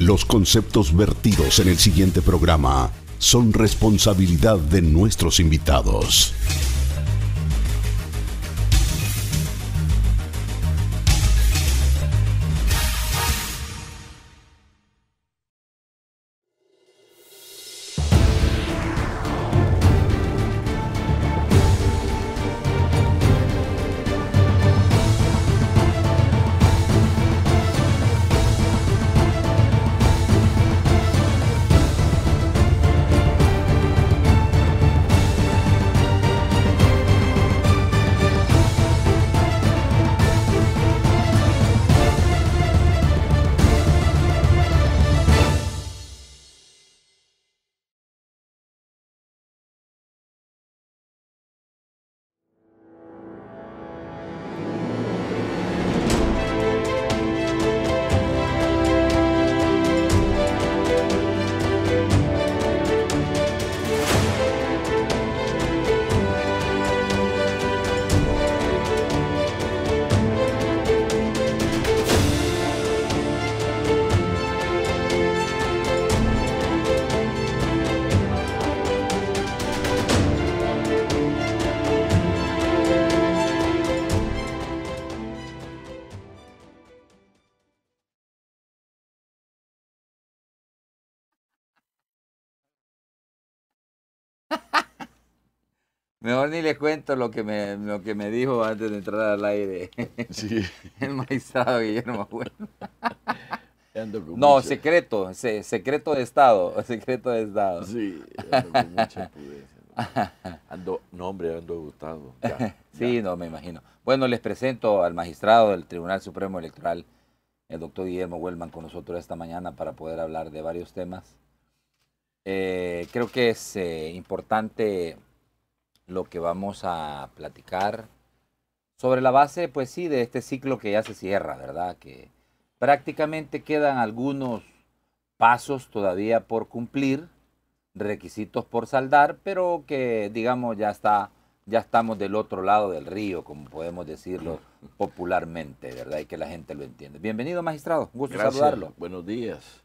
Los conceptos vertidos en el siguiente programa son responsabilidad de nuestros invitados. Mejor ni le cuento lo que me, lo que me dijo antes de entrar al aire. El magistrado Guillermo Bueno. No, secreto, secreto de Estado, secreto de Estado. Sí, ando con mucha Ando, no, hombre, ando agotado. sí, no, me imagino. Bueno, les presento al magistrado del Tribunal Supremo Electoral, el doctor Guillermo Huelman, con nosotros esta mañana para poder hablar de varios temas. Eh, creo que es eh, importante lo que vamos a platicar sobre la base, pues sí, de este ciclo que ya se cierra, ¿verdad? Que prácticamente quedan algunos pasos todavía por cumplir, requisitos por saldar, pero que digamos ya está ya estamos del otro lado del río, como podemos decirlo popularmente, ¿verdad? Y que la gente lo entiende. Bienvenido, magistrado. Un gusto saludarlo. Buenos días.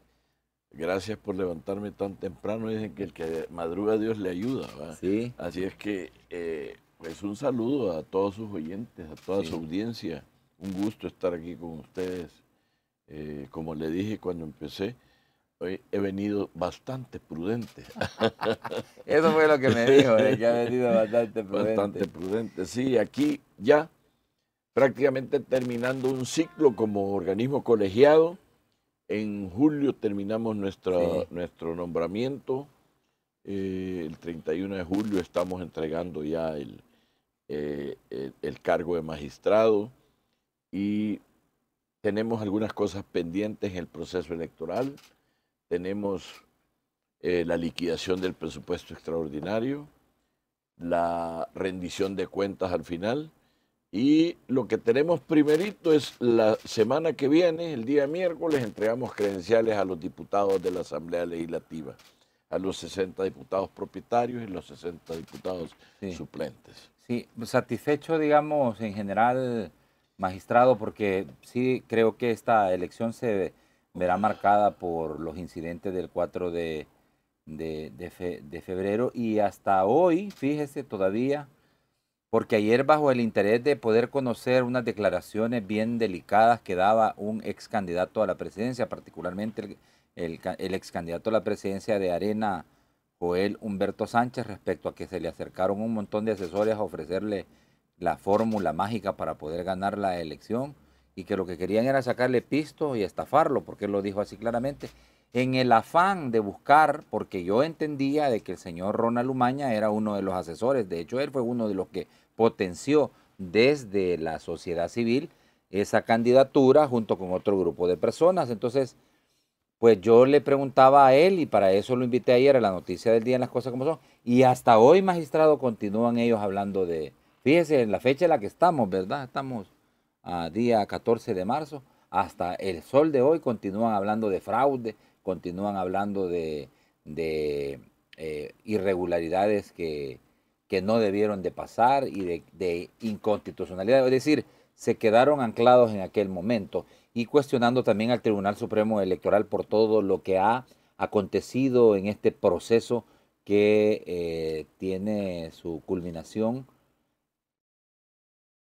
Gracias por levantarme tan temprano. Dicen que el que madruga Dios le ayuda. Así es que eh, pues un saludo a todos sus oyentes, a toda su audiencia. Un gusto estar aquí con ustedes. Eh, como le dije cuando empecé, hoy he venido bastante prudente. Eso fue lo que me dijo, que ha venido bastante prudente. Bastante prudente, sí. Aquí ya prácticamente terminando un ciclo como organismo colegiado en julio terminamos nuestro nombramiento. Eh, el 31 de julio estamos entregando ya eh, el, el, cargo de magistrado y tenemos algunas cosas pendientes en el proceso electoral. Tenemos eh, la liquidación del presupuesto extraordinario, la rendición de cuentas al final y lo que tenemos primerito es la semana que viene, el día miércoles, entregamos credenciales a los diputados de la Asamblea Legislativa, a los 60 diputados propietarios y los 60 diputados suplentes. Sí, satisfecho, digamos, en general, magistrado, porque sí creo que esta elección se verá marcada por los incidentes del 4 de, de febrero y hasta hoy, fíjese, todavía porque ayer bajo el interés de poder conocer unas declaraciones bien delicadas que daba un ex candidato a la presidencia, particularmente el, ex candidato a la presidencia de Arena, Joel Humberto Sánchez, respecto a que se le acercaron un montón de asesores a ofrecerle la fórmula mágica para poder ganar la elección y que lo que querían era sacarle pisto y estafarlo, porque él lo dijo así claramente, en el afán de buscar, porque yo entendía de que el señor Ronald Umaña era uno de los asesores, de hecho él fue uno de los que potenció desde la sociedad civil esa candidatura junto con otro grupo de personas. Entonces, pues yo le preguntaba a él y para eso lo invité ayer a la noticia del día en las cosas como son. Y hasta hoy, magistrado, continúan ellos hablando de, fíjese, en la fecha en la que estamos, ¿verdad? Estamos a día 14 de marzo. Hasta el sol de hoy continúan hablando de fraude, continúan hablando de, eh, irregularidades que, que no debieron de pasar y de, inconstitucionalidad. Es decir, se quedaron anclados en aquel momento y cuestionando también al Tribunal Supremo Electoral por todo lo que ha acontecido en este proceso que eh, tiene su culminación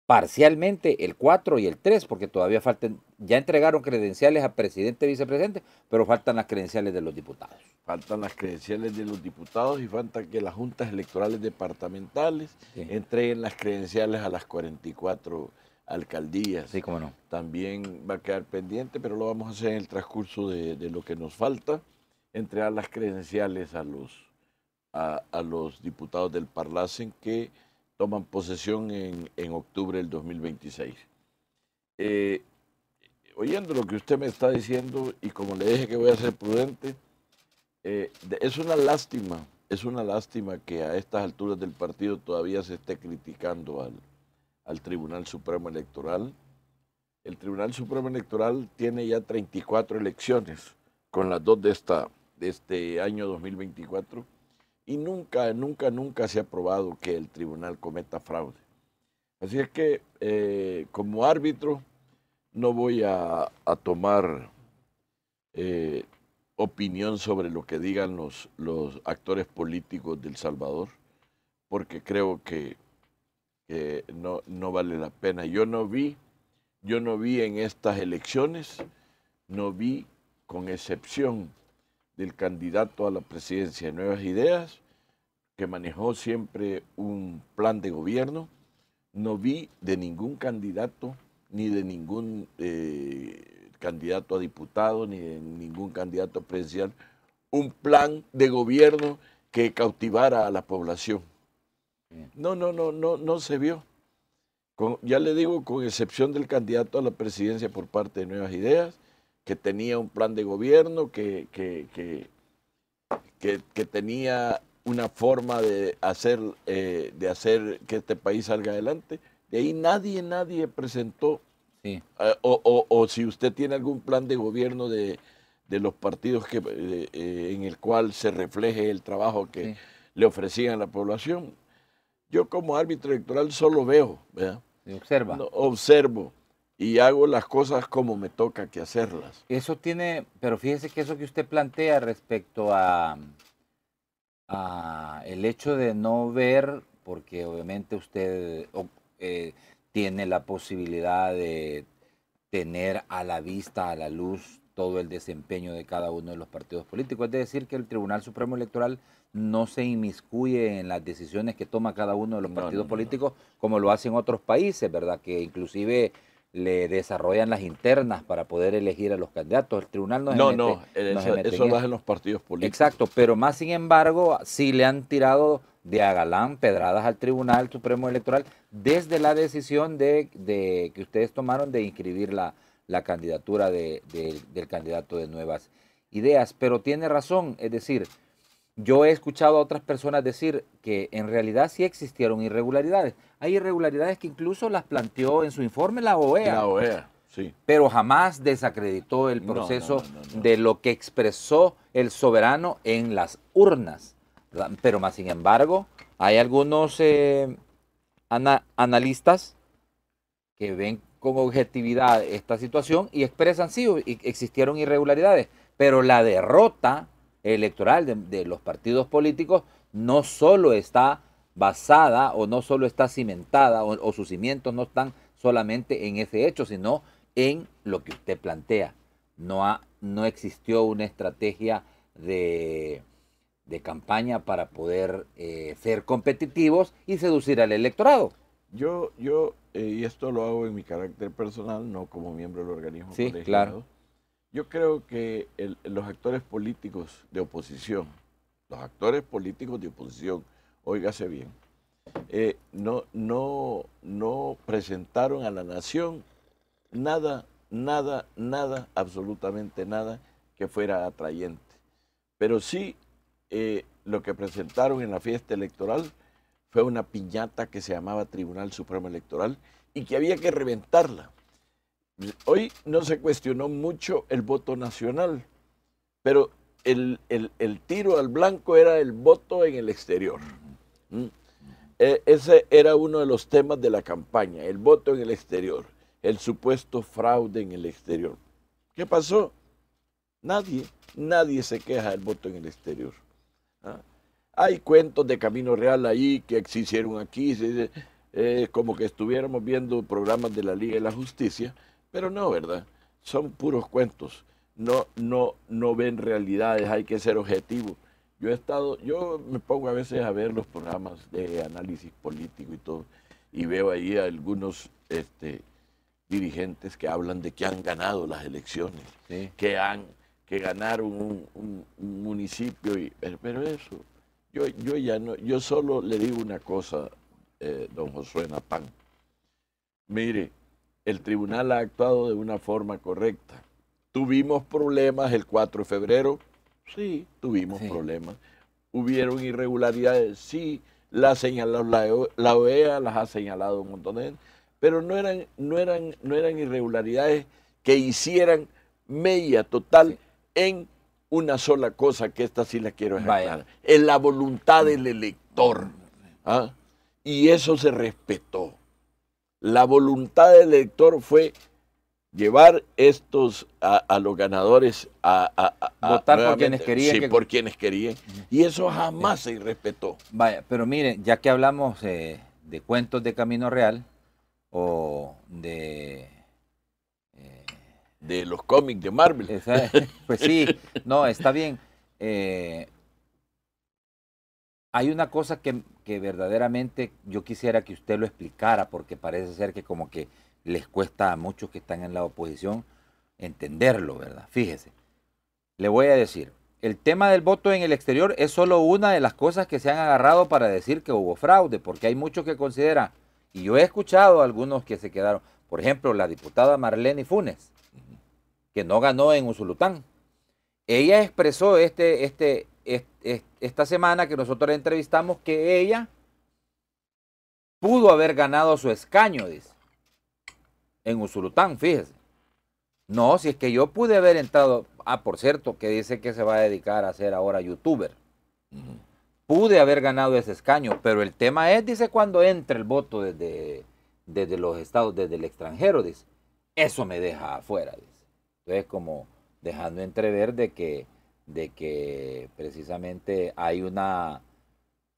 parcialmente el 4 y el 3, porque todavía faltan, ya entregaron credenciales a presidente y vicepresidente, pero faltan las credenciales de los diputados. Faltan las credenciales de los diputados y falta que las juntas electorales departamentales entreguen las credenciales a las 44 alcaldías. Sí, cómo no. También va a quedar pendiente, pero lo vamos a hacer en el transcurso de, lo que nos falta, entregar las credenciales a los, a los diputados del Parlacen que toman posesión en, en octubre del 2026. Eh, oyendo lo que usted me está diciendo y como le dije que voy a ser prudente, eh, es una lástima, es una lástima que a estas alturas del partido todavía se esté criticando al, al Tribunal Supremo Electoral. El Tribunal Supremo Electoral tiene ya 34 elecciones, con las dos de, esta, de este año 2024 y nunca, nunca, nunca se ha probado que el tribunal cometa fraude. Así es que eh, como árbitro no voy a, tomar eh, opinión sobre lo que digan los, actores políticos del Salvador, porque creo que, no, no vale la pena. Yo no vi, yo no vi en estas elecciones, no vi con excepción del candidato a la presidencia de Nuevas Ideas, que manejó siempre un plan de gobierno, no vi de ningún candidato, ni de ningún eh, candidato a diputado, ni de ningún candidato presidencial, un plan de gobierno que cautivara a la población. No, no, no, no, no se vio. ya le digo, con excepción del candidato a la presidencia por parte de Nuevas Ideas, que tenía un plan de gobierno, que, que, tenía una forma de hacer, eh, de hacer que este país salga adelante. De ahí nadie, nadie presentó. Eh, o, si usted tiene algún plan de gobierno de, los partidos que, eh, en el cual se refleje el trabajo que le ofrecían a la población. Yo como árbitro electoral solo veo, observa. observo y hago las cosas como me toca que hacerlas. Eso tiene, pero fíjese que eso que usted plantea respecto a, el hecho de no ver, porque obviamente usted eh, tiene la posibilidad de tener a la vista, a la luz, todo el desempeño de cada uno de los partidos políticos. Es decir, que el Tribunal Supremo Electoral no se inmiscuye en las decisiones que toma cada uno de los partidos políticos, como lo hacen otros países, ¿verdad? Que inclusive le desarrollan las internas para poder elegir a los candidatos. El tribunal no es No, no, eso, eso lo hacen los partidos políticos. Exacto, pero más sin embargo, sí le han tirado de agalán pedradas al Tribunal Supremo Electoral desde la decisión de, que ustedes tomaron de inscribir la, la candidatura del candidato de Nuevas Ideas. Pero tiene razón, es decir, yo he escuchado a otras personas decir que en realidad sí existieron irregularidades. Hay irregularidades que incluso las planteó en su informe la OEA. La OEA, sí. Pero jamás desacreditó el proceso de lo que expresó el soberano en las urnas. Pero más sin embargo, hay algunos eh, analistas que ven con objetividad esta situación y expresan sí, existieron irregularidades. Pero la derrota electoral de, los partidos políticos no solo está basada o no solo está cimentada o, sus cimientos no están solamente en ese hecho, sino en lo que usted plantea. No, ha, no existió una estrategia de, campaña para poder eh, ser competitivos y seducir al electorado. Yo, yo, eh, y esto lo hago en mi carácter personal, no como miembro del organismo. Sí, claro. Yo creo que los actores políticos de oposición, los actores políticos de oposición, óigase bien, eh, no, no, no presentaron a la nación nada, nada, nada, absolutamente nada que fuera atrayente. Pero sí eh, lo que presentaron en la fiesta electoral fue una piñata que se llamaba Tribunal Supremo Electoral y que había que reventarla. Hoy no se cuestionó mucho el voto nacional, pero el, tiro al blanco era el voto en el exterior. Mm. E, ese era uno de los temas de la campaña, el voto en el exterior, el supuesto fraude en el exterior. ¿Qué pasó? Nadie, nadie se queja del voto en el exterior. ¿ah? Hay cuentos de Camino Real ahí que existieron aquí, eh, como que estuviéramos viendo programas de la Liga de la Justicia, pero no, ¿verdad? Son puros cuentos. No, no, no ven realidades, hay que ser objetivo. Yo he estado, yo me pongo a veces a ver los programas de análisis político y todo, y veo ahí algunos este, dirigentes que hablan de que han ganado las elecciones, que han que ganaron un, municipio, y, pero eso, yo, yo ya no, yo solo le digo una cosa, eh, don Josué Napán. Mire, el tribunal ha actuado de una forma correcta. Tuvimos problemas el 4 de febrero, sí, tuvimos problemas. Hubieron irregularidades, sí, la, la, OEA e las ha señalado un montón de pero no eran, no eran, no eran irregularidades que hicieran media total en una sola cosa, que esta sí la quiero ejemplar. en la voluntad mm. del elector. Mm. ¿Ah? Y eso se respetó. La voluntad del elector fue llevar estos a, los ganadores a, votar por quienes querían. por quienes querían. Y eso jamás se irrespetó. Vaya, pero miren, ya que hablamos eh, de cuentos de Camino Real o de eh, de los cómics de Marvel. pues sí, no, está bien. Eh, hay una cosa que, verdaderamente yo quisiera que usted lo explicara, porque parece ser que como que les cuesta a muchos que están en la oposición entenderlo, ¿verdad? Fíjese, le voy a decir, el tema del voto en el exterior es solo una de las cosas que se han agarrado para decir que hubo fraude, porque hay muchos que consideran, y yo he escuchado a algunos que se quedaron, por ejemplo, la diputada Marlene Funes, que no ganó en Usulután. Ella expresó este, este, esta semana que nosotros entrevistamos que ella pudo haber ganado su escaño, dice, en Usulután, fíjese. No, si es que yo pude haber entrado, ah, por cierto, que dice que se va a dedicar a ser ahora youtuber. Pude haber ganado ese escaño, pero el tema es, dice, cuando entra el voto desde, desde los estados, desde el extranjero, dice, eso me deja afuera, Entonces, como dejando entrever de que de que precisamente hay una,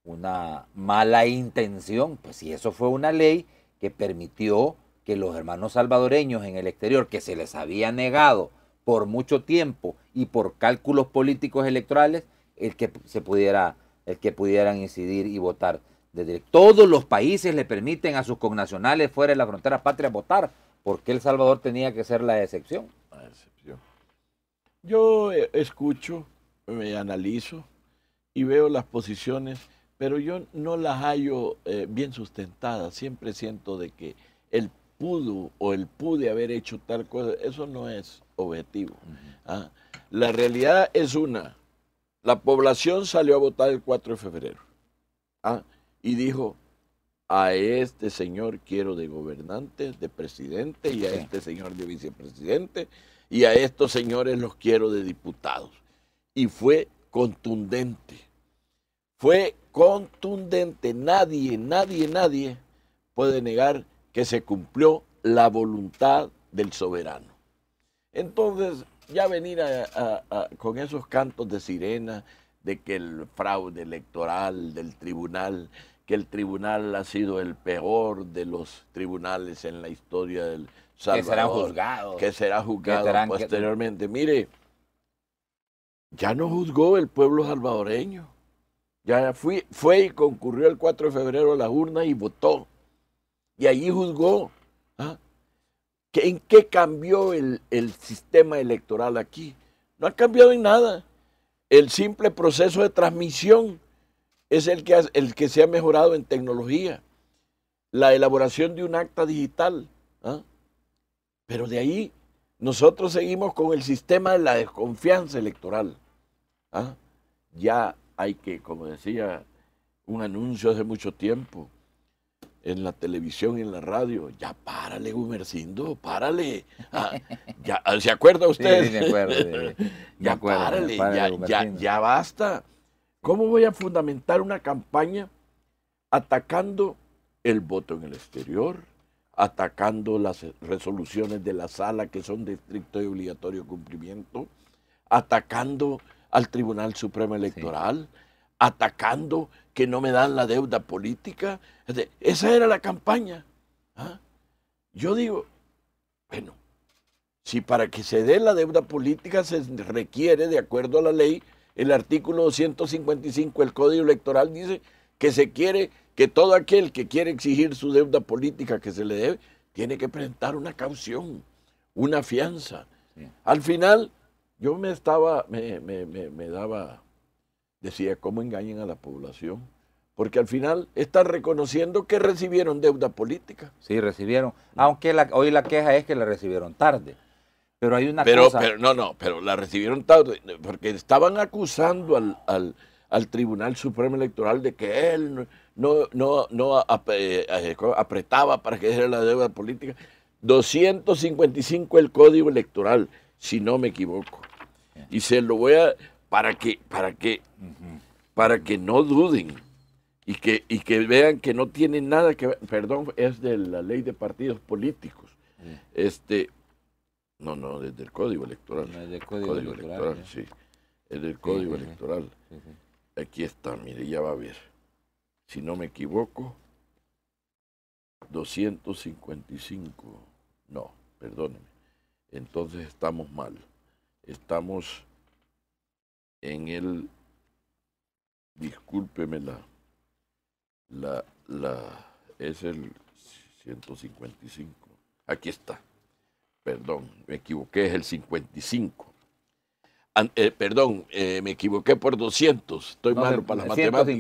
una mala intención, pues si eso fue una ley que permitió que los hermanos salvadoreños en el exterior, que se les había negado por mucho tiempo y por cálculos políticos electorales, el que se pudiera, el que pudieran incidir y votar. Desde todos los países le permiten a sus connacionales fuera de la frontera patria votar, porque El Salvador tenía que ser la excepción. Ah, yo eh, escucho, me analizo y veo las posiciones, pero yo no las hallo eh, bien sustentadas. Siempre siento de que el pudo o el pude haber hecho tal cosa, eso no es objetivo. ¿ah? La realidad es una. La población salió a votar el 4 de febrero ¿ah? y dijo, a este señor quiero de gobernante, de presidente y a este señor de vicepresidente y a estos señores los quiero de diputados. Y fue contundente, fue contundente. Nadie, nadie, nadie puede negar que se cumplió la voluntad del soberano. Entonces, ya venir con esos cantos de sirena, de que el fraude electoral del tribunal, que el tribunal ha sido el peor de los tribunales en la historia del, que será juzgado posteriormente. Mire, ya no juzgó el pueblo salvadoreño. Ya fui, fue y concurrió el 4 de febrero a la urna y votó. Y allí juzgó. ¿Ah? ¿En qué cambió el, sistema electoral aquí? No ha cambiado en nada. El simple proceso de transmisión es el que, el que se ha mejorado en tecnología. La elaboración de un acta digital pero de ahí nosotros seguimos con el sistema de la desconfianza electoral. ¿ah? Ya hay que, como decía un anuncio hace mucho tiempo, en la televisión y en la radio, ya párale, Gumercindo, párale. Ah, ah, ¿Se acuerda usted? ya ya basta. ¿Cómo voy a fundamentar una campaña atacando el voto en el exterior, atacando las eh, resoluciones de la sala que son de estricto y obligatorio cumplimiento, atacando al Tribunal Supremo Electoral, atacando que no me dan la deuda política. Esa era la campaña. ¿ah? Yo digo, bueno, si para que se dé la deuda política se requiere, de acuerdo a la ley, el artículo 255 del Código Electoral dice que se quiere, que todo aquel que quiere exigir su deuda política que se le debe, tiene que presentar una caución, una fianza. Al final, yo me estaba, me, me, me, daba, decía, ¿cómo engañan a la población? Porque al final están reconociendo que recibieron deuda política. Sí, recibieron. Aunque hoy la queja es que la recibieron tarde. Pero hay una pero, cosa. Pero no, no, pero la recibieron tarde. Porque estaban acusando al al Tribunal Supremo Electoral de que él no, no, eh, apretaba para que era la deuda política. 255 el Código Electoral, si no me equivoco. Y se lo voy a para que para que para que no duden y que y que vean que no tiene nada que ver, perdón, es de la ley de partidos políticos. Este no, no, desde el Código Electoral. No, es del Código, Electoral, sí. Es del Código Electoral. Aquí está, mire, ya va a ver. Si no me equivoco, 255. No, perdóneme. Entonces estamos mal. Estamos en el... Discúlpeme la... La... la es el 155. Aquí está. Perdón, me equivoqué, es el 55. Eh, perdón, eh, me equivoqué por 200, estoy no, para las matemáticas.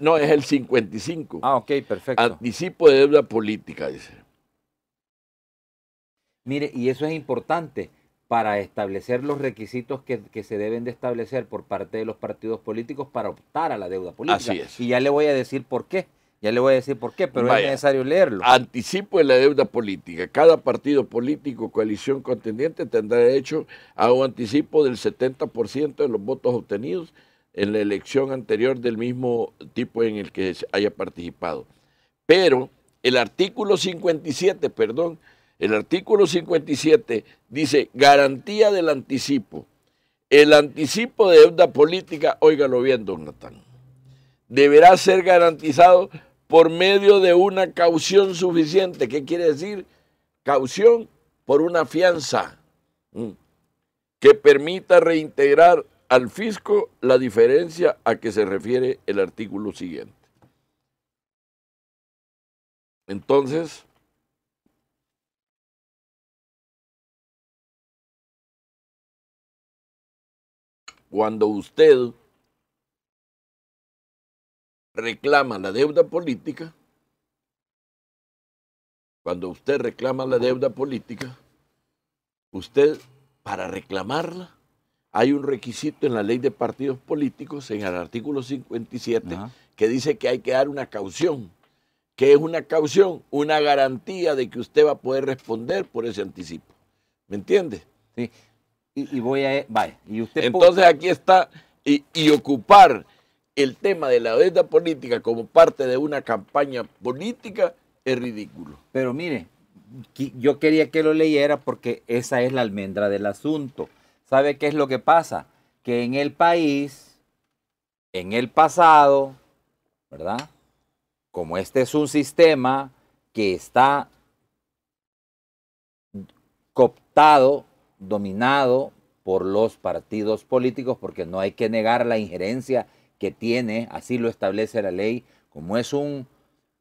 no, es el 55. Ah, ok, perfecto. Anticipo de deuda política, dice. Mire, y eso es importante para establecer los requisitos que, que, se deben de establecer por parte de los partidos políticos para optar a la deuda política. Así es. Y ya le voy a decir por qué. Ya le voy a decir por qué, pero es necesario leerlo. Anticipo de la deuda política. Cada partido político, coalición contendiente tendrá derecho a un anticipo del 70% de los votos obtenidos en la elección anterior del mismo tipo en el que haya participado. Pero el artículo 57, perdón, el artículo 57 dice garantía del anticipo. El anticipo de deuda política, óigalo bien, don deberá ser garantizado por medio de una caución suficiente. ¿Qué quiere decir? Caución por una fianza mm, que permita reintegrar al fisco la diferencia a que se refiere el artículo siguiente. Entonces, cuando usted reclama la deuda política, cuando usted reclama la deuda política, usted para reclamarla hay un requisito en la ley de partidos políticos, en el artículo 57, que dice que hay que dar una caución. que es una caución? Una garantía de que usted va a poder responder por ese anticipo. ¿Me entiende? Sí. Y, voy a... Vale. Y usted Entonces aquí está... y ocupar el tema de la deuda política como parte de una campaña política es ridículo. Pero mire, yo quería que lo leyera porque esa es la almendra del asunto. ¿Sabe qué es lo que pasa? Que en el país, en el pasado, ¿verdad? Como este es un sistema que está cooptado, dominado por los partidos políticos, porque no hay que negar la injerencia que tiene, así lo establece la ley, como es un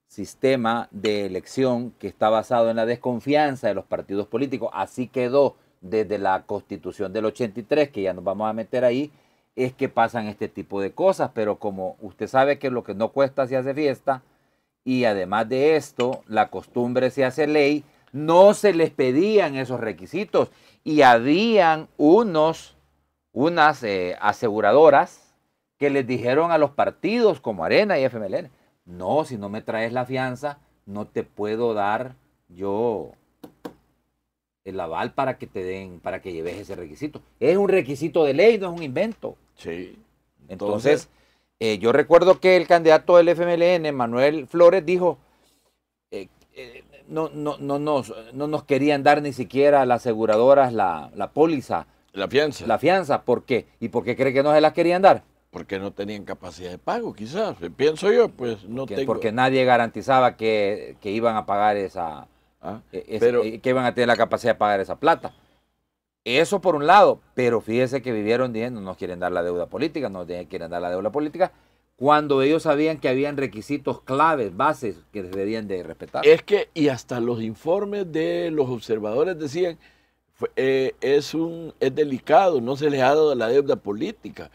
sistema de elección que está basado en la desconfianza de los partidos políticos, así quedó desde la constitución del 83, que ya nos vamos a meter ahí, es que pasan este tipo de cosas, pero como usted sabe que lo que no cuesta se hace fiesta, y además de esto, la costumbre se hace ley, no se les pedían esos requisitos y habían unos, unas eh, aseguradoras que les dijeron a los partidos como Arena y FMLN, no, si no me traes la fianza, no te puedo dar yo el aval para que te den, para que lleves ese requisito. Es un requisito de ley, no es un invento. Sí. Entonces, eh, yo recuerdo que el candidato del FMLN, Manuel Flores, dijo, eh, eh, no, no, no, nos, no nos querían dar ni siquiera las aseguradoras la, la póliza. La fianza. La fianza, ¿por qué? ¿Y por qué cree que no se las querían dar? porque no tenían capacidad de pago, quizás, eh, pienso yo, pues no porque, Porque nadie garantizaba que, iban a pagar esa, ah, e, eh, que iban a tener la capacidad de pagar esa plata. Eso por un lado, pero fíjese que vivieron diciendo, no nos quieren dar la deuda política, no quieren dar la deuda política, cuando ellos sabían que habían requisitos claves, bases que debían de respetar. Es que, y hasta los informes de los observadores decían, eh, es, un, es delicado, no se les ha dado la deuda política.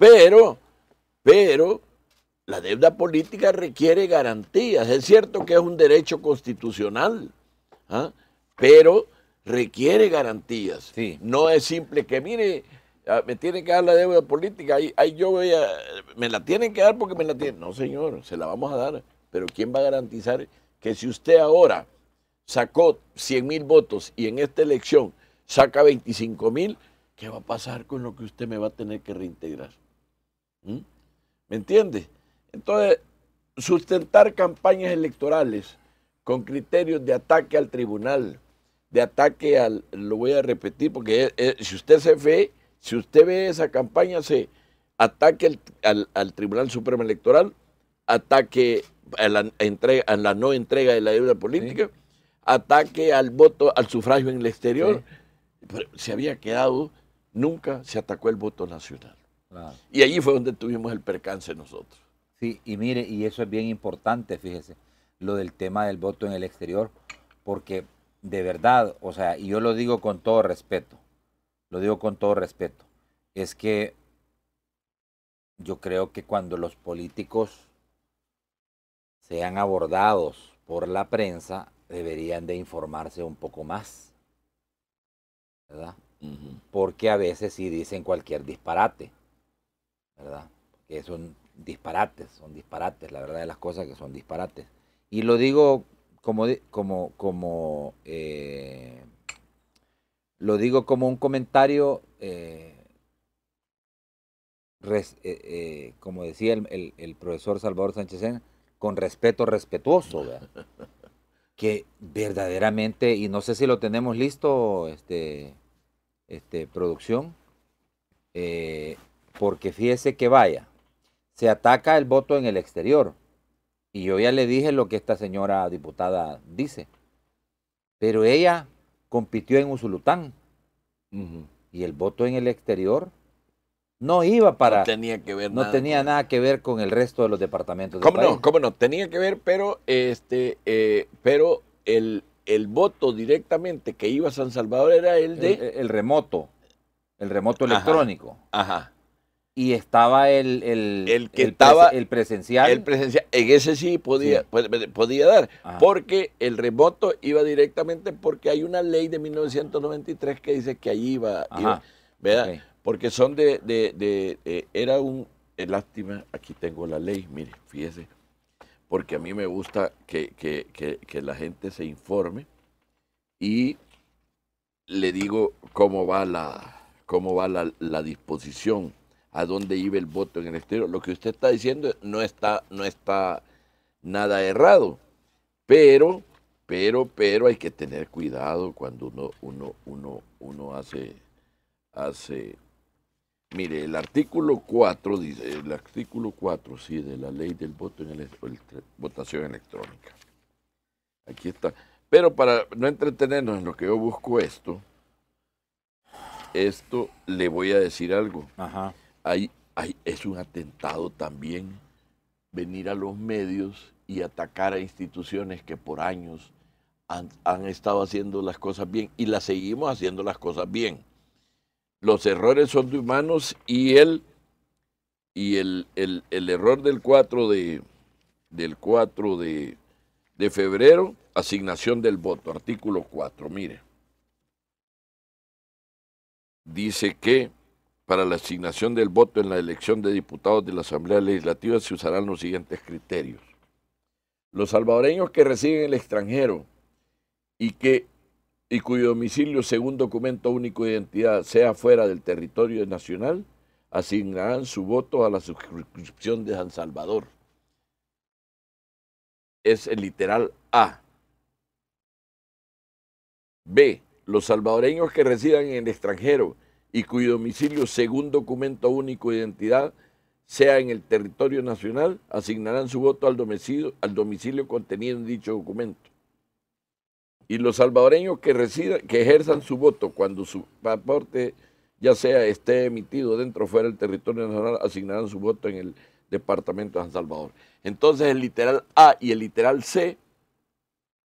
Pero, pero, la deuda política requiere garantías. Es cierto que es un derecho constitucional, ¿ah? pero requiere garantías. No es simple que, mire, ah, me tiene que dar la deuda política, ahí, ahí yo voy a, me la tienen que dar porque me la tienen. No, señor, se la vamos a dar. Pero ¿quién va a garantizar que si usted ahora sacó 100 mil votos y en esta elección saca 25 mil, ¿qué va a pasar con lo que usted me va a tener que reintegrar? ¿Mm? ¿Me entiendes? Entonces, sustentar campañas electorales con criterios de ataque al tribunal, de ataque al, lo voy a repetir, porque si usted se ve, si usted ve esa campaña, se ataque al, Tribunal Supremo Electoral, ataque a la, no entrega de la deuda política, ataque al voto, al sufragio en el exterior. se había quedado, nunca se atacó el voto nacional. Y allí fue donde tuvimos el percance nosotros. Sí, y mire, y eso es bien importante, fíjese, lo del tema del voto en el exterior, porque de verdad, o sea, y yo lo digo con todo respeto, lo digo con todo respeto, es que yo creo que cuando los políticos sean abordados por la prensa, deberían de informarse un poco más, ¿verdad? Porque a veces sí dicen cualquier disparate. ¿verdad? Que son disparates, son disparates, la verdad de las cosas que son disparates. Y lo digo como, como, como eh, lo digo como un comentario, eh, eh, como decía el, el, profesor Salvador Sánchez, con respeto respetuoso, que verdaderamente, y no sé si lo tenemos listo, este, este producción, eh, porque fíjese que vaya, se ataca el voto en el exterior. Y yo ya le dije lo que esta señora diputada dice. Pero ella compitió en Usulután. Y el voto en el exterior no iba para. No tenía que ver No nada tenía nada que ver con el resto de los departamentos. ¿Cómo no? ¿Cómo no? Tenía que ver, pero, este, eh, pero el, el voto directamente que iba a San Salvador era el de. El, remoto. El remoto electrónico. ajá y estaba el, que estaba el presencial. El presencial, en ese sí podía, podía dar, porque el remoto iba directamente porque hay una ley de 1993 que dice que ahí iba, Porque son de, eh, era un, eh, lástima, aquí tengo la ley, mire, fíjese, porque a mí me gusta que, la gente se informe y le digo cómo va la, cómo va la disposición a dónde iba el voto en el exterior. Lo que usted está diciendo no está, no está nada errado, pero, pero, pero hay que tener cuidado cuando uno, uno, uno, uno hace, hace... Mire, el artículo 4 dice, el artículo 4, sí, de la ley del voto en el, el votación electrónica. Aquí está. Pero para no entretenernos en lo que yo busco esto, esto le voy a decir algo. Ajá es un atentado también venir a los medios y atacar a instituciones que por años han, han, estado haciendo las cosas bien y las seguimos haciendo las cosas bien. Los errores son de humanos y el, y el, el, error del 4 de, del 4 de, de febrero, asignación del voto, artículo 4, mire. Dice que para la asignación del voto en la elección de diputados de la Asamblea Legislativa se usarán los siguientes criterios. Los salvadoreños que residen en el extranjero y, que, y cuyo domicilio según documento único de identidad sea fuera del territorio nacional, asignarán su voto a la suscripción de San Salvador. Es el literal A. B. Los salvadoreños que residan en el extranjero y cuyo domicilio, según documento único de identidad, sea en el territorio nacional, asignarán su voto al domicilio, al domicilio contenido en dicho documento. Y los salvadoreños que, que ejerzan su voto cuando su pasaporte ya sea esté emitido dentro o fuera del territorio nacional, asignarán su voto en el departamento de San Salvador. Entonces el literal A y el literal C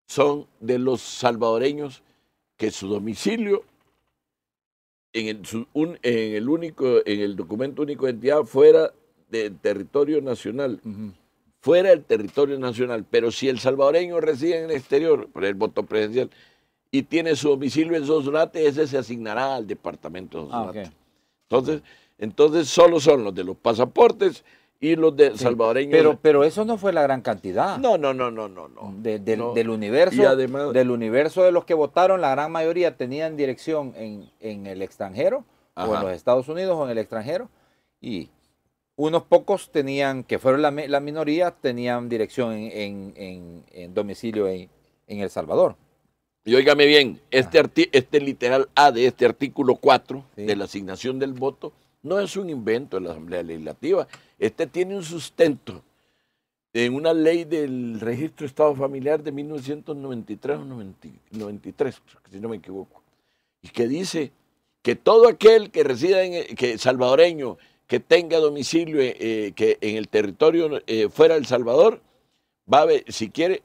son de los salvadoreños que su domicilio en el, único, en el documento único de entidad fuera del territorio nacional. Fuera del territorio nacional. Pero si el salvadoreño reside en el exterior, por el voto presencial, y tiene su domicilio en Sonsonate, ese se asignará al departamento de Sonsonate. Ah, entonces, entonces solo son los de los pasaportes y los de salvadoreños. Pero, pero eso no fue la gran cantidad. No, no, no, no, no. no. Del universo. del universo de los que votaron, la gran mayoría tenían dirección en, el extranjero, o en los Estados Unidos, o en el extranjero. Y unos pocos tenían, que fueron la, minoría, tenían dirección en, domicilio en, El Salvador. Y óigame bien, este, este literal A de este artículo 4 de la asignación del voto no es un invento de la Asamblea Legislativa, este tiene un sustento en una ley del registro de estado familiar de 1993 o 93, si no me equivoco, y que dice que todo aquel que resida en, que salvadoreño que tenga domicilio eh, eh, que en el territorio eh, fuera del Salvador, va a ver, si quiere,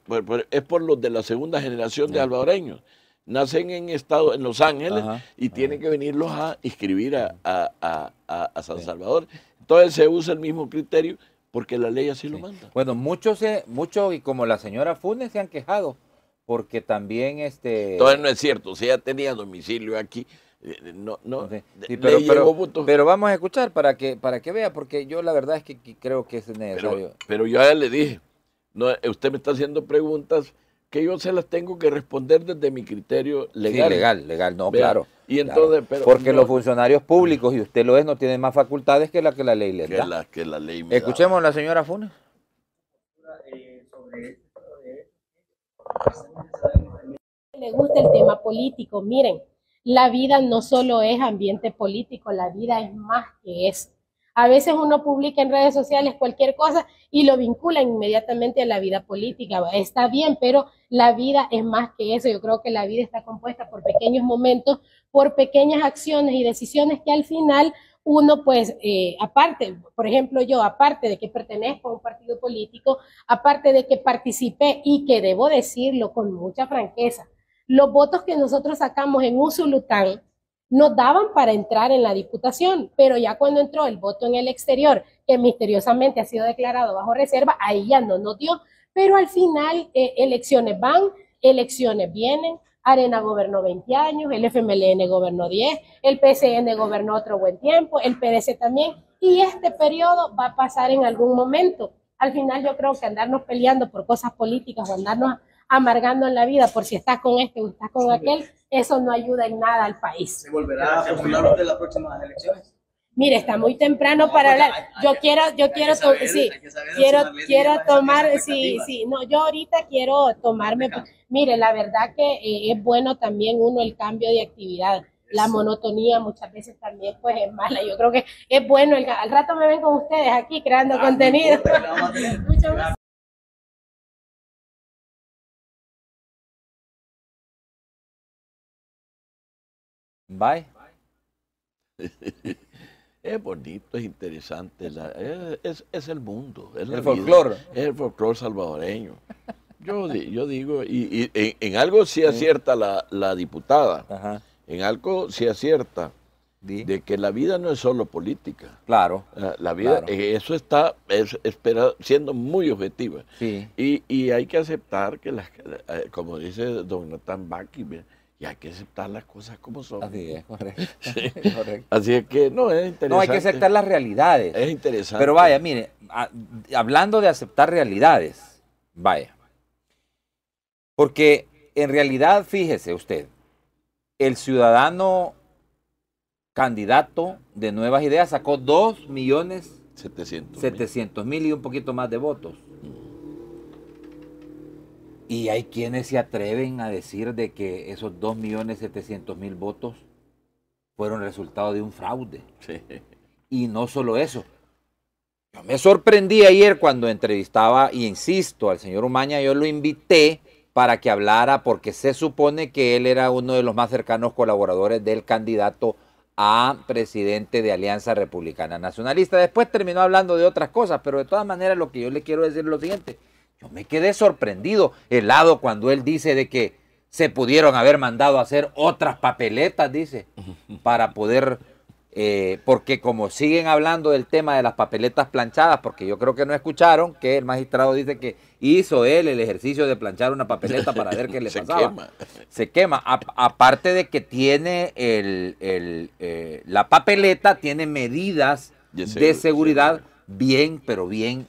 es por los de la segunda generación de salvadoreños. Nacen en estado en Los Ángeles y tienen que venirlos a inscribir a, San Salvador entonces se usa el mismo criterio porque la ley así lo manda. Bueno, muchos, muchos, y como la señora Funes, se han quejado porque también este... Entonces no es cierto, si ella tenía domicilio aquí, eh, eh, no, no, pero, vamos a escuchar para que, para que vea, porque yo la verdad es que creo que es necesario. Pero, yo ya le dije, no, eh, usted me está haciendo preguntas que yo se las tengo que responder desde mi criterio legal. legal, legal, no, claro. Y entonces, Porque los funcionarios públicos, y usted lo es, no tienen más facultades que la que la ley les que da. ley Escuchemos a la señora Funes. Le gusta el tema político, miren, la vida no solo es ambiente político, la vida es más que eso a veces uno publica en redes sociales cualquier cosa y lo vincula inmediatamente a la vida política. Está bien, pero la vida es más que eso. Yo creo que la vida está compuesta por pequeños momentos, por pequeñas acciones y decisiones que al final uno, pues, eh, aparte, por ejemplo, yo, aparte de que pertenezco a un partido político, aparte de que participé y que debo decirlo con mucha franqueza, los votos que nosotros sacamos en Usulután, no daban para entrar en la diputación, pero ya cuando entró el voto en el exterior, que misteriosamente ha sido declarado bajo reserva, ahí ya no nos dio, pero al final eh, elecciones van, elecciones vienen, Arena gobernó 20 años, el FMLN gobernó 10, el PCN gobernó otro buen tiempo, el PDC también, y este periodo va a pasar en algún momento. Al final yo creo que andarnos peleando por cosas políticas o andarnos amargando en la vida por si estás con este o estás con aquel, eso no ayuda en nada al país. ¿Se volverá a postular de las próximas elecciones? Mire, está muy temprano para hablar. yo quiero, yo quiero, sí, quiero, quiero tomar, sí, sí, no, yo ahorita quiero tomarme. Mire, la verdad que eh, es bueno también uno el cambio de actividad. La monotonía muchas veces también pues es mala. Yo creo que es bueno. al rato me ven con ustedes aquí creando ah, contenido. Muchas gracias. Bye. es bonito, es interesante, es, el mundo. Es el folclore. Es el folclore salvadoreño. Yo, digo, y, en, algo sí acierta la, diputada, en algo sí acierta, de que la vida no es solo política. Claro. La, vida, eh, eso está siendo muy objetiva. Y, hay que aceptar que, las, eh, como dice don Natán Baki, y hay que aceptar las cosas como son. Así es, correcto. Así es que no es interesante. No, hay que aceptar las realidades. Es interesante. Pero vaya, mire, hablando de aceptar realidades, vaya. Porque en realidad, fíjese usted, el ciudadano candidato de Nuevas Ideas sacó 2.700.000 millones y un poquito más de votos. Y hay quienes se atreven a decir de que esos 2.700.000 votos fueron resultado de un fraude. Y no solo eso. Yo me sorprendí ayer cuando entrevistaba, y insisto, al señor Umaña, yo lo invité para que hablara porque se supone que él era uno de los más cercanos colaboradores del candidato a presidente de Alianza Republicana Nacionalista. Después terminó hablando de otras cosas, pero de todas maneras lo que yo le quiero decir es lo siguiente. Yo me quedé sorprendido, helado, cuando él dice de que se pudieron haber mandado a hacer otras papeletas, dice, para poder, eh, porque como siguen hablando del tema de las papeletas planchadas, porque yo creo que no escucharon que el magistrado dice que hizo él el ejercicio de planchar una papeleta para ver qué le pasaba. Se quema. aparte de que tiene el, eh, la papeleta, tiene medidas de seguridad bien, pero bien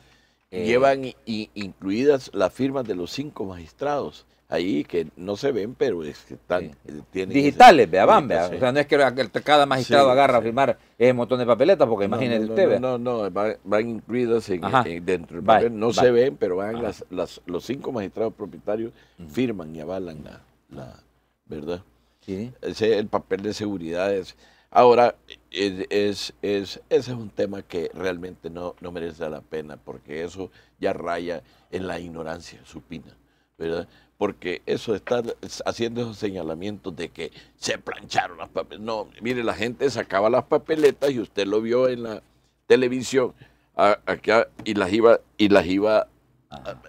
eh, llevan incluidas las firmas de los cinco magistrados ahí que no se ven, pero es que están. Eh, Digitales, vea, van, vea. O sea, no es que cada magistrado agarra a firmar ese montón de papeletas, porque imagínense no, no, No, no, van, incluidas dentro del papel. No se ven, pero van las, los cinco magistrados propietarios, firman y avalan la. ¿Verdad? Sí. Ese, el papel de seguridad es. Ahora, es, ese es un tema que realmente no, no merece la pena, porque eso ya raya en la ignorancia supina, ¿verdad? Porque eso de estar haciendo esos señalamientos de que se plancharon las papeletas. No, mire, la gente sacaba las papeletas y usted lo vio en la televisión y las iba, y las iba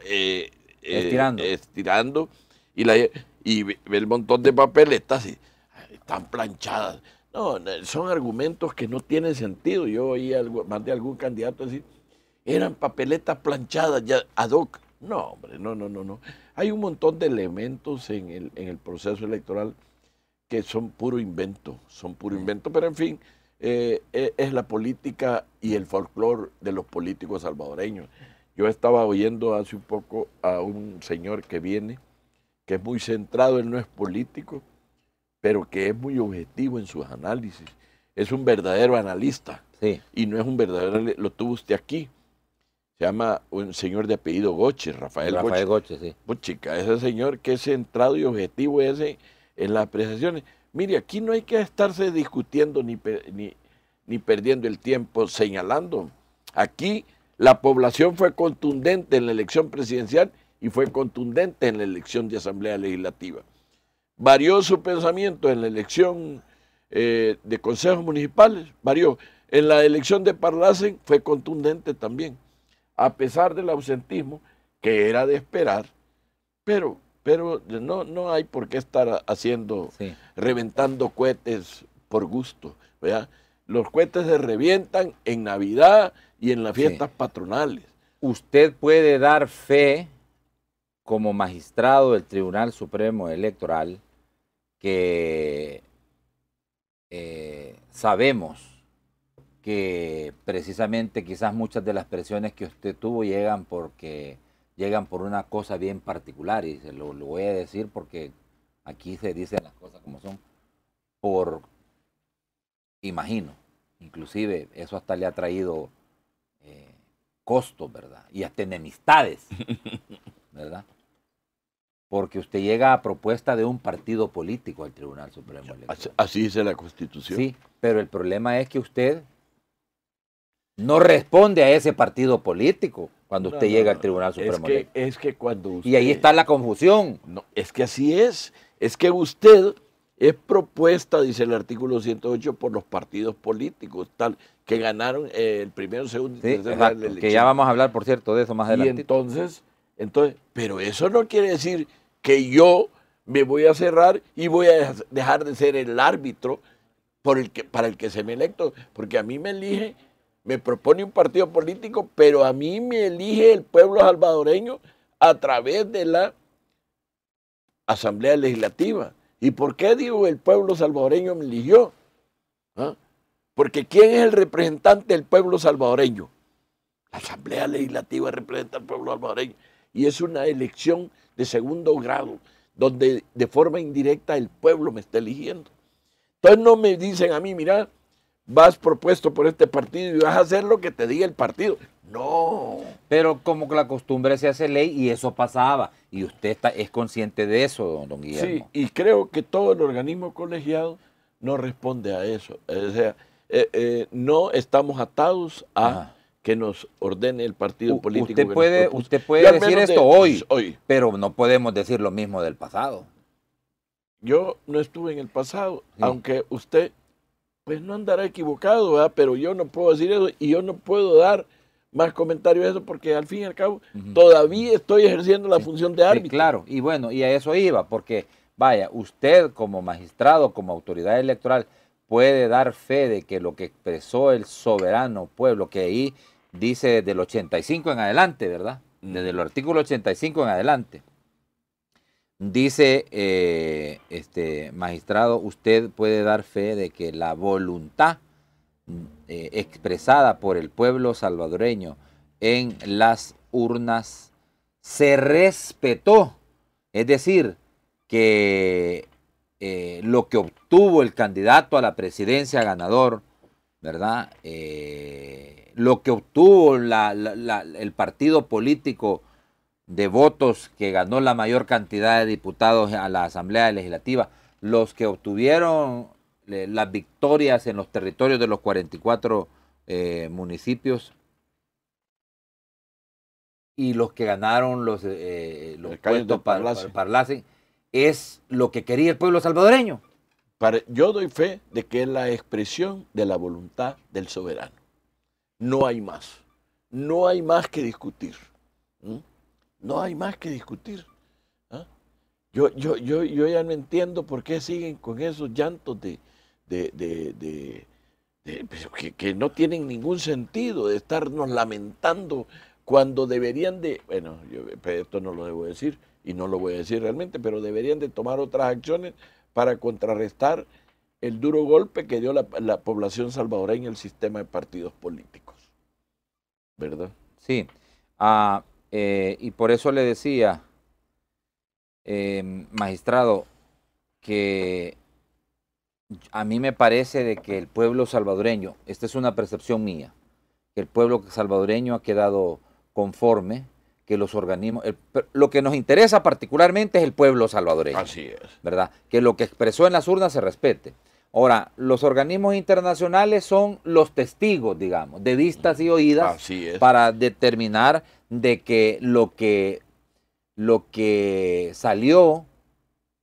eh, eh, estirando. y, la, y el montón de papeletas y están planchadas. No, son argumentos que no tienen sentido. Yo oí algo, más de algún candidato decir, eran papeletas planchadas ya ad hoc. No, hombre, no, no, no, no. Hay un montón de elementos en el, proceso electoral que son puro invento, son puro mm. invento, pero en fin, eh, eh, es la política y el folclore de los políticos salvadoreños. Yo estaba oyendo hace un poco a un señor que viene, que es muy centrado, él no es político, pero que es muy objetivo en sus análisis. Es un verdadero analista. Y no es un verdadero, lo tuvo usted aquí. Se llama un señor de apellido Goche, Rafael, Rafael Goche. sí. Pues chica, ese señor que es centrado y objetivo ese en las apreciaciones. Mire, aquí no hay que estarse discutiendo ni, ni perdiendo el tiempo señalando. Aquí la población fue contundente en la elección presidencial y fue contundente en la elección de asamblea legislativa varió su pensamiento en la elección eh, de consejos municipales, varió. En la elección de Parlacen fue contundente también, a pesar del ausentismo que era de esperar, pero, pero no, no hay por qué estar haciendo, reventando cohetes por gusto. Los cohetes se revientan en Navidad y en las fiestas patronales. Usted puede dar fe como magistrado del Tribunal Supremo Electoral que eh, sabemos que precisamente quizás muchas de las presiones que usted tuvo llegan porque llegan por una cosa bien particular y se lo, voy a decir porque aquí se dicen las cosas como son por imagino inclusive eso hasta le ha traído eh, costos verdad y hasta enemistades verdad porque usted llega a propuesta de un partido político al Tribunal Supremo Así, dice la Constitución. Sí, pero el problema es que usted no responde a ese partido político cuando usted llega al Tribunal Supremo es que, cuando Y ahí está la confusión. No, es que así es. Es que usted es propuesta, dice el artículo 108, por los partidos políticos, tal que ganaron eh, el primero, segundo y Que ya vamos a hablar, por cierto, de eso más adelante. Y entonces, entonces, pero eso no quiere decir que yo me voy a cerrar y voy a dejar de ser el árbitro para el que se me electo, porque a mí me elige, me propone un partido político, pero a mí me elige el pueblo salvadoreño a través de la Asamblea Legislativa. ¿Y por qué digo el pueblo salvadoreño me eligió? ¿Ah? Porque ¿quién es el representante del pueblo salvadoreño? La Asamblea Legislativa representa al pueblo salvadoreño. Y es una elección de segundo grado, donde de forma indirecta el pueblo me está eligiendo. Entonces no me dicen a mí, mira, vas propuesto por este partido y vas a hacer lo que te diga el partido. No. Pero como que la costumbre se hace ley y eso pasaba. Y usted es consciente de eso, don Guillermo. Sí, y creo que todo el organismo colegiado no responde a eso. O sea, eh, eh, no estamos atados a que nos ordene el partido político. Usted puede, usted puede decir esto hoy, hoy, pero no podemos decir lo mismo del pasado. Yo no estuve en el pasado, aunque usted, pues no andará equivocado, pero yo no puedo decir eso y yo no puedo dar más comentarios de eso porque al fin y al cabo todavía estoy ejerciendo la función de árbitro. claro, y bueno, y a eso iba, porque vaya, usted como magistrado, como autoridad electoral, puede dar fe de que lo que expresó el soberano pueblo, que ahí dice del 85 en adelante, ¿verdad? Desde el artículo 85 en adelante. Dice, eh, este magistrado, usted puede dar fe de que la voluntad eh, expresada por el pueblo salvadoreño en las urnas se respetó. Es decir, que eh, lo que obtuvo el candidato a la presidencia ganador ¿verdad? Eh, lo que obtuvo el partido político de votos que ganó la mayor cantidad de diputados a la Asamblea Legislativa, los que obtuvieron eh, las victorias en los territorios de los 44 eh, municipios y los que ganaron los, eh, los puestos para, es lo que quería el pueblo salvadoreño yo doy fe de que es la expresión de la voluntad del soberano. No hay más. No hay más que discutir. ¿Mm? No hay más que discutir. ¿Ah? Yo, yo, yo, yo, ya no entiendo por qué siguen con esos llantos de, de, que, no tienen ningún sentido de estarnos lamentando cuando deberían de, bueno, esto no lo debo decir y no lo voy a decir realmente, pero deberían de tomar otras acciones para contrarrestar el duro golpe que dio la, población salvadoreña el sistema de partidos políticos. ¿Verdad? Sí. Ah, eh, y por eso le decía, eh, magistrado, que a mí me parece de que el pueblo salvadoreño, esta es una percepción mía, que el pueblo salvadoreño ha quedado conforme que los organismos, lo que nos interesa particularmente es el pueblo salvadoreño. Así es. ¿Verdad? Que lo que expresó en las urnas se respete. Ahora, los organismos internacionales son los testigos, digamos, de vistas y oídas Así es. para determinar de que lo que lo que salió,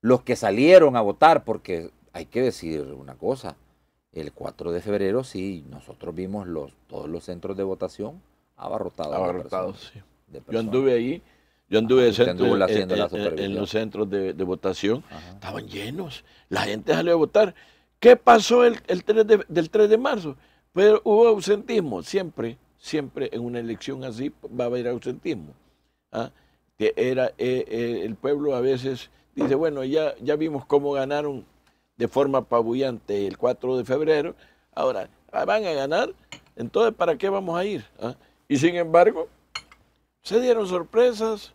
los que salieron a votar, porque hay que decir una cosa, el 4 de febrero sí, nosotros vimos los, todos los centros de votación abarrotados. Abarrotados, sí yo anduve ahí, yo anduve eh, eh, eh, en, los centros de, votación, estaban llenos, la gente salió a votar. ¿Qué pasó el, 3 de, del 3 de marzo? Pero hubo ausentismo, siempre, siempre en una elección así va a haber ausentismo. ¿Ah? Que era, el pueblo a veces dice, bueno, ya, ya vimos cómo ganaron de forma apabullante el 4 de febrero, ahora ah, van a ganar, entonces ¿para qué vamos a ir? ¿Ah? Y sin embargo, se dieron sorpresas.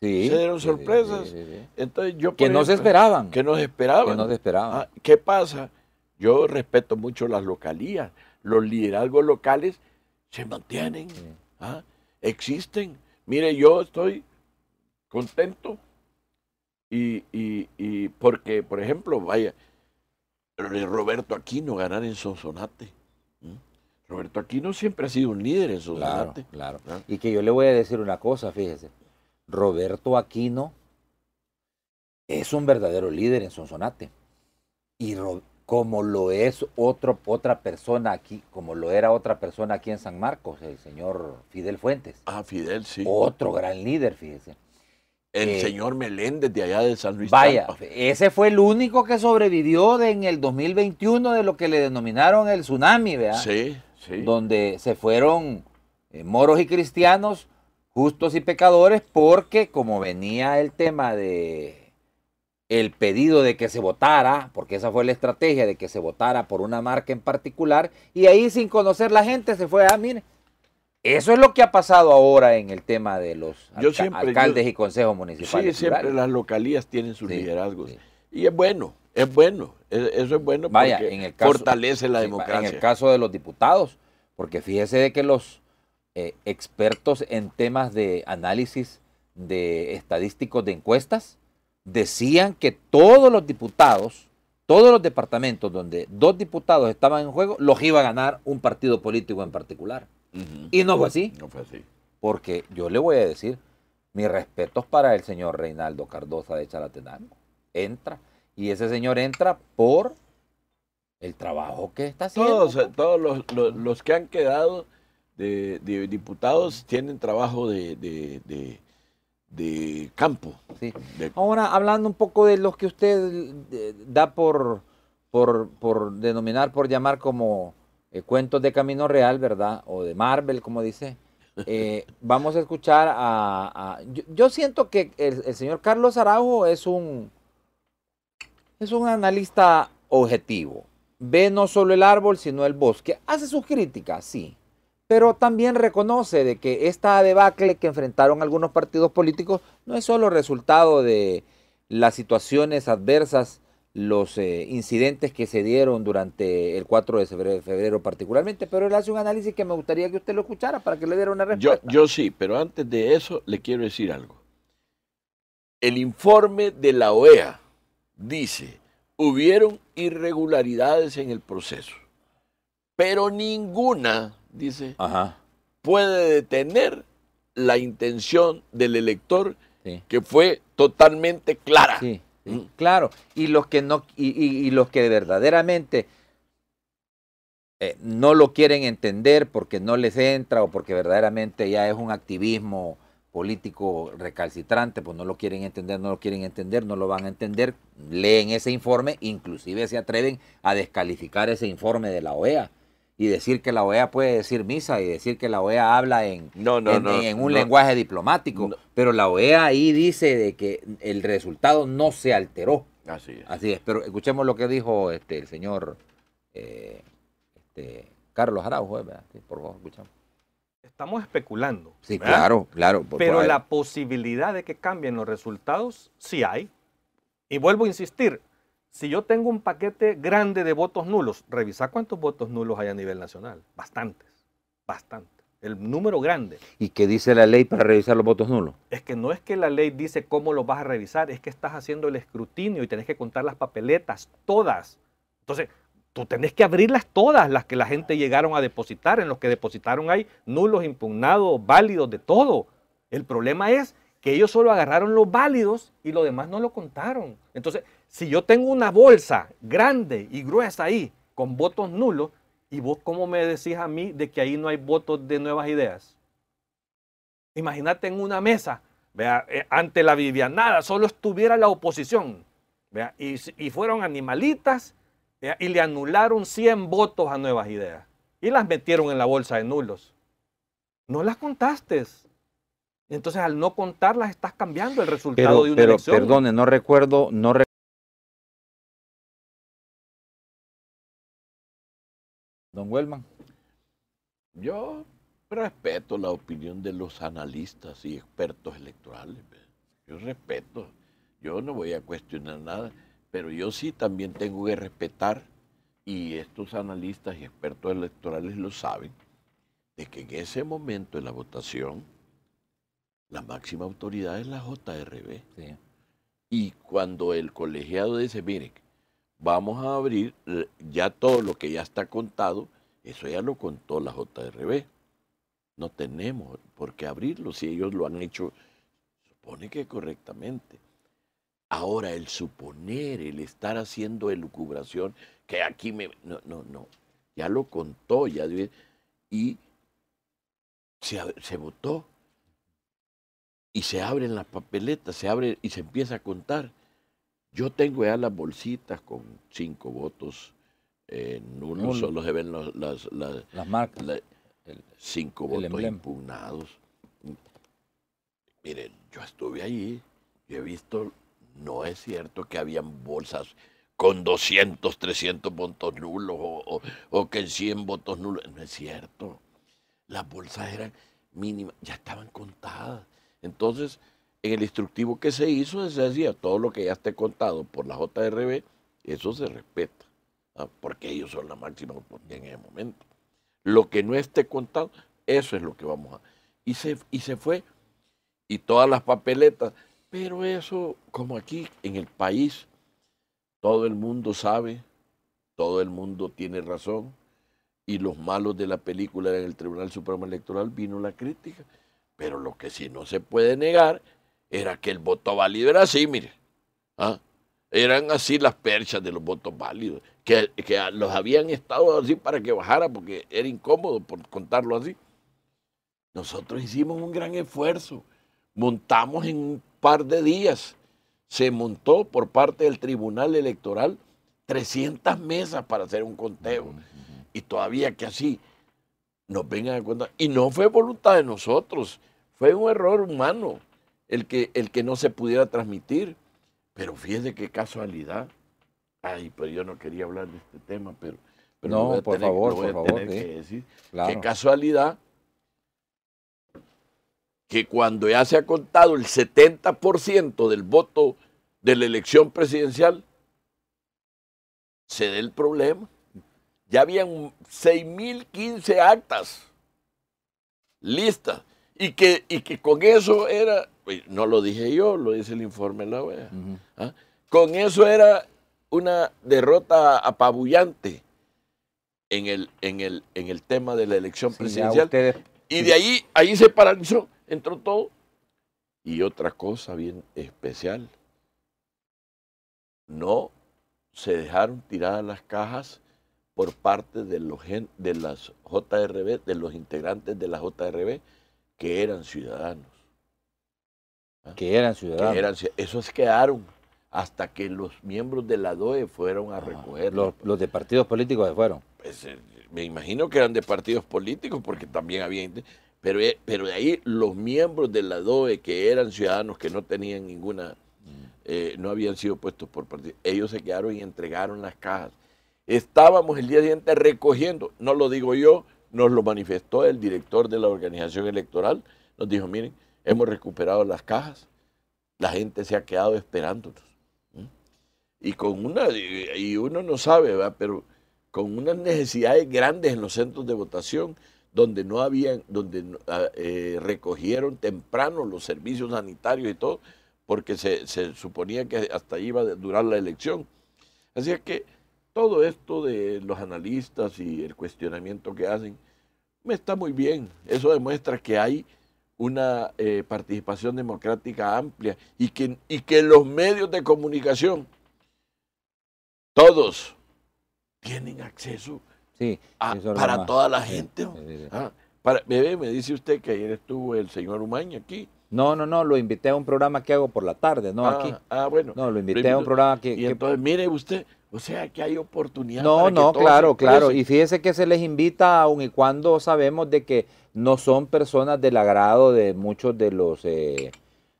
se dieron sorpresas. Entonces yo que no se esperaban. Que nos esperaban. Que nos esperaban. ¿Qué pasa? Yo respeto mucho las localías. Los liderazgos locales se mantienen, ¿ah? existen. Mire, yo estoy contento y, y, y porque, por ejemplo, vaya, Roberto Aquino ganar en Sonsonate. Roberto Aquino siempre ha sido un líder en Sonsonate. claro, Claro. Ah. Y que yo le voy a decir una cosa, fíjese. Roberto Aquino es un verdadero líder en Sonsonate. Y como lo es otro, otra persona aquí, como lo era otra persona aquí en San Marcos, el señor Fidel Fuentes. Ah, Fidel, sí. Otro gran líder, fíjese. El eh, señor Meléndez de allá de San Luis. Vaya, ese fue el único que sobrevivió en el 2021 de lo que le denominaron el tsunami, ¿verdad? Sí donde se fueron eh, moros y cristianos, justos y pecadores, porque como venía el tema de el pedido de que se votara, porque esa fue la estrategia de que se votara por una marca en particular, y ahí sin conocer la gente se fue, ah, mire, eso es lo que ha pasado ahora en el tema de los alcaldes y consejos municipales. Sí, siempre las localías tienen sus liderazgos. Y es bueno, es bueno, eso es bueno porque fortalece la democracia. En el caso de los diputados, porque fíjese de que los eh, expertos en temas de análisis de estadísticos de encuestas decían que todos los diputados, todos los departamentos donde dos diputados estaban en juego, los iba a ganar un partido político en particular. Y no fue así. No fue así. Porque yo le voy a decir, mis respetos para el señor Reinaldo Cardoza de Chalatenango. Entra y ese señor entra por el trabajo que está haciendo. Todos, los, que han quedado de, diputados tienen trabajo de, campo. Ahora, hablando un poco de los que usted eh, da por, por, denominar, por llamar como eh, cuentos de Camino Real, ¿verdad? O de Marvel, como dice. Eh, vamos a escuchar a... yo, siento que el, el señor Carlos Araujo es un es un analista objetivo. Ve no solo el árbol, sino el bosque. Hace sus críticas, sí. Pero también reconoce de que esta debacle que enfrentaron algunos partidos políticos no es solo resultado de las situaciones adversas, los eh, incidentes que se dieron durante el 4 de febrero, particularmente, pero él hace un análisis que me gustaría que usted lo escuchara para que le diera una respuesta. yo sí, pero antes de eso le quiero decir algo. El informe de la OEA, dice, hubieron irregularidades en el proceso, pero ninguna, dice, puede detener la intención del elector que fue totalmente clara. Sí, mm. Claro, y los que no, y, los que verdaderamente eh, no lo quieren entender porque no les entra o porque verdaderamente ya es un activismo político recalcitrante, pues no lo quieren entender, no lo quieren entender, no lo van a entender, leen ese informe, inclusive se atreven a descalificar ese informe de la OEA y decir que la OEA puede decir misa y decir que la OEA habla en, un lenguaje diplomático, pero la OEA ahí dice de que el resultado no se alteró. Así es. Así es, pero escuchemos lo que dijo este, el señor eh, este, Carlos Araujo, eh, por favor, escuchamos estamos especulando. Sí, claro, claro. Pero la posibilidad de que cambien los resultados sí hay. Y vuelvo a insistir, si yo tengo un paquete grande de votos nulos, revisa cuántos votos nulos hay a nivel nacional. Bastantes, bastantes. El número grande. ¿Y qué dice la ley para revisar los votos nulos? Es que no es que la ley dice cómo los vas a revisar, es que estás haciendo el escrutinio y tenés que contar las papeletas todas. Entonces, tú tenés que abrirlas todas, las que la gente llegaron a depositar, en los que depositaron hay nulos, impugnados, válidos, de todo. El problema es que ellos solo agarraron los válidos y los demás no lo contaron. Entonces, si yo tengo una bolsa grande y gruesa ahí, con votos nulos, ¿y vos cómo me decís a mí de que ahí no hay votos de nuevas ideas? Imagínate en una mesa, vea, eh, ante la vivianada, solo estuviera la oposición, y fueron animalitas y le anularon 100 votos a Nuevas Ideas y las metieron en la bolsa de nulos. No las contaste. Entonces, al no contarlas, estás cambiando el resultado de una pero, elección. Perdone, no recuerdo, no Don Wellman. Yo respeto la opinión de los analistas y expertos electorales. Yo respeto. Yo no voy a cuestionar nada. Pero yo sí también tengo que respetar, y estos analistas y expertos electorales lo saben, de que en ese momento de la votación, la máxima autoridad es la JRB. Y cuando el colegiado dice, miren, vamos a abrir ya todo lo que ya está contado, eso ya lo contó la JRB. No tenemos por qué abrirlo si ellos lo han hecho, supone que correctamente. Ahora, el suponer, el estar haciendo elucubración, que aquí me... No, no, no. Ya lo contó, ya... Y se, votó. Y se abren las papeletas, se abre y se empieza a contar. Yo tengo ya las bolsitas con cinco votos en uno, solo se ven los, las, las, marcas. cinco votos impugnados. Miren, yo estuve allí, yo he visto no es cierto que habían bolsas con 200, 300 votos nulos o, que en 100 votos nulos. No es cierto. Las bolsas eran mínimas, ya estaban contadas. Entonces, en el instructivo que se hizo, se decía, todo lo que ya esté contado por la JRB, eso se respeta, porque ellos son la máxima en el momento. Lo que no esté contado, eso es lo que vamos a... Y se, y se fue. Y todas las papeletas pero eso, como aquí en el país, todo el mundo sabe, todo el mundo tiene razón, y los malos de la película en el Tribunal Supremo Electoral vino la crítica. Pero lo que sí no se puede negar era que el voto válido era así, mire. ¿ah? Eran así las perchas de los votos válidos, que, que, los habían estado así para que bajara porque era incómodo por contarlo así. Nosotros hicimos un gran esfuerzo, montamos en un par de días se montó por parte del Tribunal Electoral 300 mesas para hacer un conteo. Y todavía que así nos vengan a contar. Y no fue voluntad de nosotros, fue un error humano el que, el que no se pudiera transmitir. Pero fíjese qué casualidad. Ay, pero yo no quería hablar de este tema, pero... no, por favor, por favor. Qué casualidad que cuando ya se ha contado el 70% del voto de la elección presidencial, se dé el problema. Ya habían 6.015 actas listas y que, y que con eso era, no lo dije yo, lo dice el informe de la OEA, ¿ah? con eso era una derrota apabullante en el, en el, en el tema de la elección presidencial. Y de ahí, ahí se paralizó entró todo. Y otra cosa bien especial, no se dejaron tiradas las cajas por parte de, los, de las JRB, de los integrantes de la JRB, ¿Ah? que eran ciudadanos. Que eran ciudadanos. Eso eran, esos quedaron hasta que los miembros de la DOE fueron a ah, recoger. Los, de partidos políticos se fueron. Pues, eh, me imagino que eran de partidos políticos porque también había... Eh, pero, de ahí los miembros de la DOE que eran ciudadanos que no tenían ninguna, eh, no habían sido puestos por partido, ellos se quedaron y entregaron las cajas. Estábamos el día siguiente recogiendo, no lo digo yo, nos lo manifestó el director de la organización electoral, nos dijo, miren, hemos recuperado las cajas, la gente se ha quedado esperándonos. Y con una, y uno no sabe, pero con unas necesidades grandes en los centros de votación, donde no habían, donde ah, eh, recogieron temprano los servicios sanitarios y todo, porque se, suponía que hasta ahí iba a durar la elección. Así que todo esto de los analistas y el cuestionamiento que hacen, me está muy bien. Eso demuestra que hay una eh, participación democrática amplia y que, y que los medios de comunicación, todos, tienen acceso Sí, ah, para toda la gente. bebé, ah, me dice usted que ayer estuvo el señor Umaña aquí. No, no, no, lo invité a un programa que hago por la tarde, no ah, aquí. Ah, bueno. No, lo invité a un programa que... Y entonces, mire usted, o sea, que hay oportunidad. No, no, claro, claro. Y fíjese que se les invita aun y cuando sabemos de que no son personas del agrado de muchos de los, eh,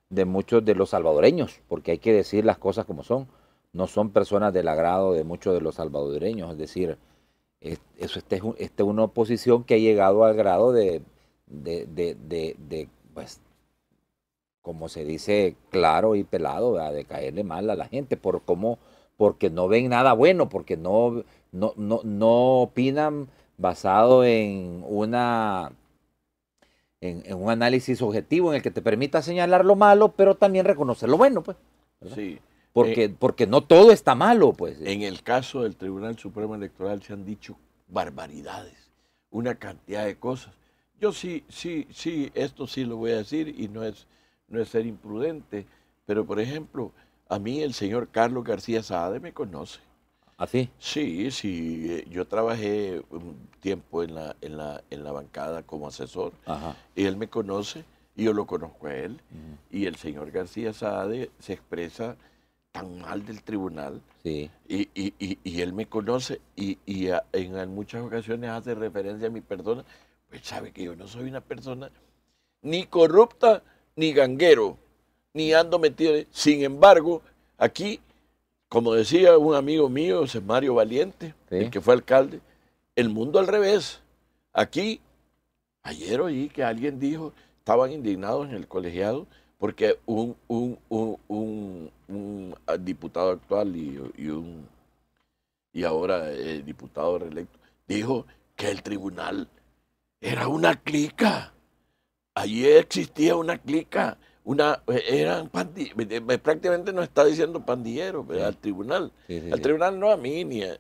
de muchos de los salvadoreños, porque hay que decir las cosas como son. No son personas del agrado de muchos de los salvadoreños, es decir, eso este es, este una oposición que ha llegado al grado de, pues, como se dice, claro y pelado, de caerle mal a la gente, por cómo, porque no ven nada bueno, porque no, no, no, opinan basado en una en, un análisis objetivo en el que te permita señalar lo malo, pero también reconocer lo bueno, pues. Sí. Porque, eh, porque no todo está malo, pues. En el caso del Tribunal Supremo Electoral se han dicho barbaridades, una cantidad de cosas. Yo sí, sí, sí, esto sí lo voy a decir y no es, no es ser imprudente, pero por ejemplo, a mí el señor Carlos García Saade me conoce. así ¿Ah, sí? Sí, eh, Yo trabajé un tiempo en la, en la, en la bancada como asesor. Ajá. Y él me conoce y yo lo conozco a él. Y el señor García Saade se expresa tan mal del tribunal. Y, él me conoce y, en muchas ocasiones hace referencia a mi persona. Pues sabe que yo no soy una persona ni corrupta, ni ganguero, ni ando metido. Sin embargo, aquí, como decía un amigo mío, Mario Valiente, el que fue alcalde, el mundo al revés. Aquí, ayer oí que alguien dijo, estaban indignados en el colegiado porque un, un, ah, diputado actual y, un, y ahora el eh, diputado reelecto dijo que el tribunal era una clica. Allí existía una clica. Una, eh, eran prácticamente no está diciendo pandillero pero al tribunal al tribunal no a mí ni a,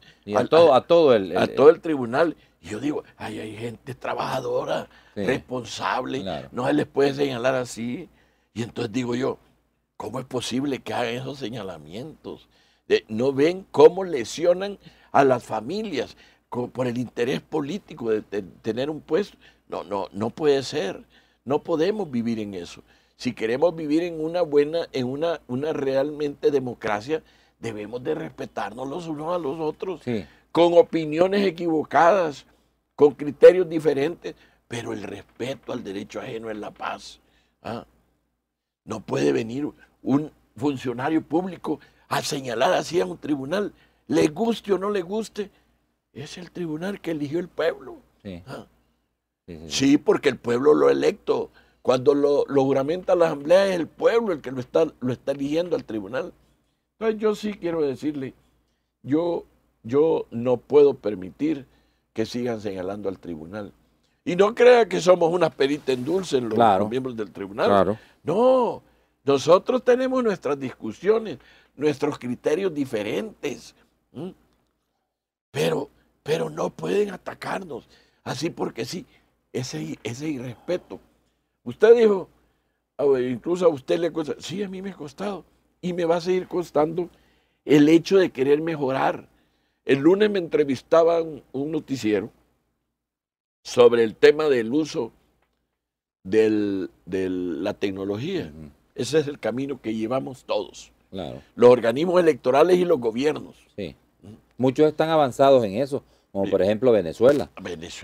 todo, a todo el, a todo el tribunal yo digo ahí hay gente trabajadora responsable no se les puede señalar así y entonces digo yo, ¿cómo es posible que hagan esos señalamientos? no ven cómo lesionan a las familias por el interés político de, tener un puesto. No, no, no puede ser. No podemos vivir en eso. Si queremos vivir en una buena, en una, una realmente democracia, debemos de respetarnos los unos a los otros, con opiniones equivocadas, con criterios diferentes, pero el respeto al derecho ajeno es la paz. ¿ah? No puede venir un funcionario público a señalar así a un tribunal. Le guste o no le guste, es el tribunal que eligió el pueblo. Sí, ah. porque el pueblo lo electo. Cuando lo, lo juramenta la asamblea es el pueblo el que lo está, lo está eligiendo al tribunal. Entonces yo sí quiero decirle, yo, yo no puedo permitir que sigan señalando al tribunal. Y no crea que somos unas peritas en dulce los, miembros del tribunal. No, nosotros tenemos nuestras discusiones, nuestros criterios diferentes. Pero, pero no pueden atacarnos. Así porque sí, ese, ese irrespeto. Usted dijo, incluso a usted le cuesta, sí, a mí me ha costado y me va a seguir costando el hecho de querer mejorar. El lunes me entrevistaban un noticiero sobre el tema del uso de la tecnología. Ese es el camino que llevamos todos. Los organismos electorales y los gobiernos. Muchos están avanzados en eso, como por ejemplo ah, Venezuela.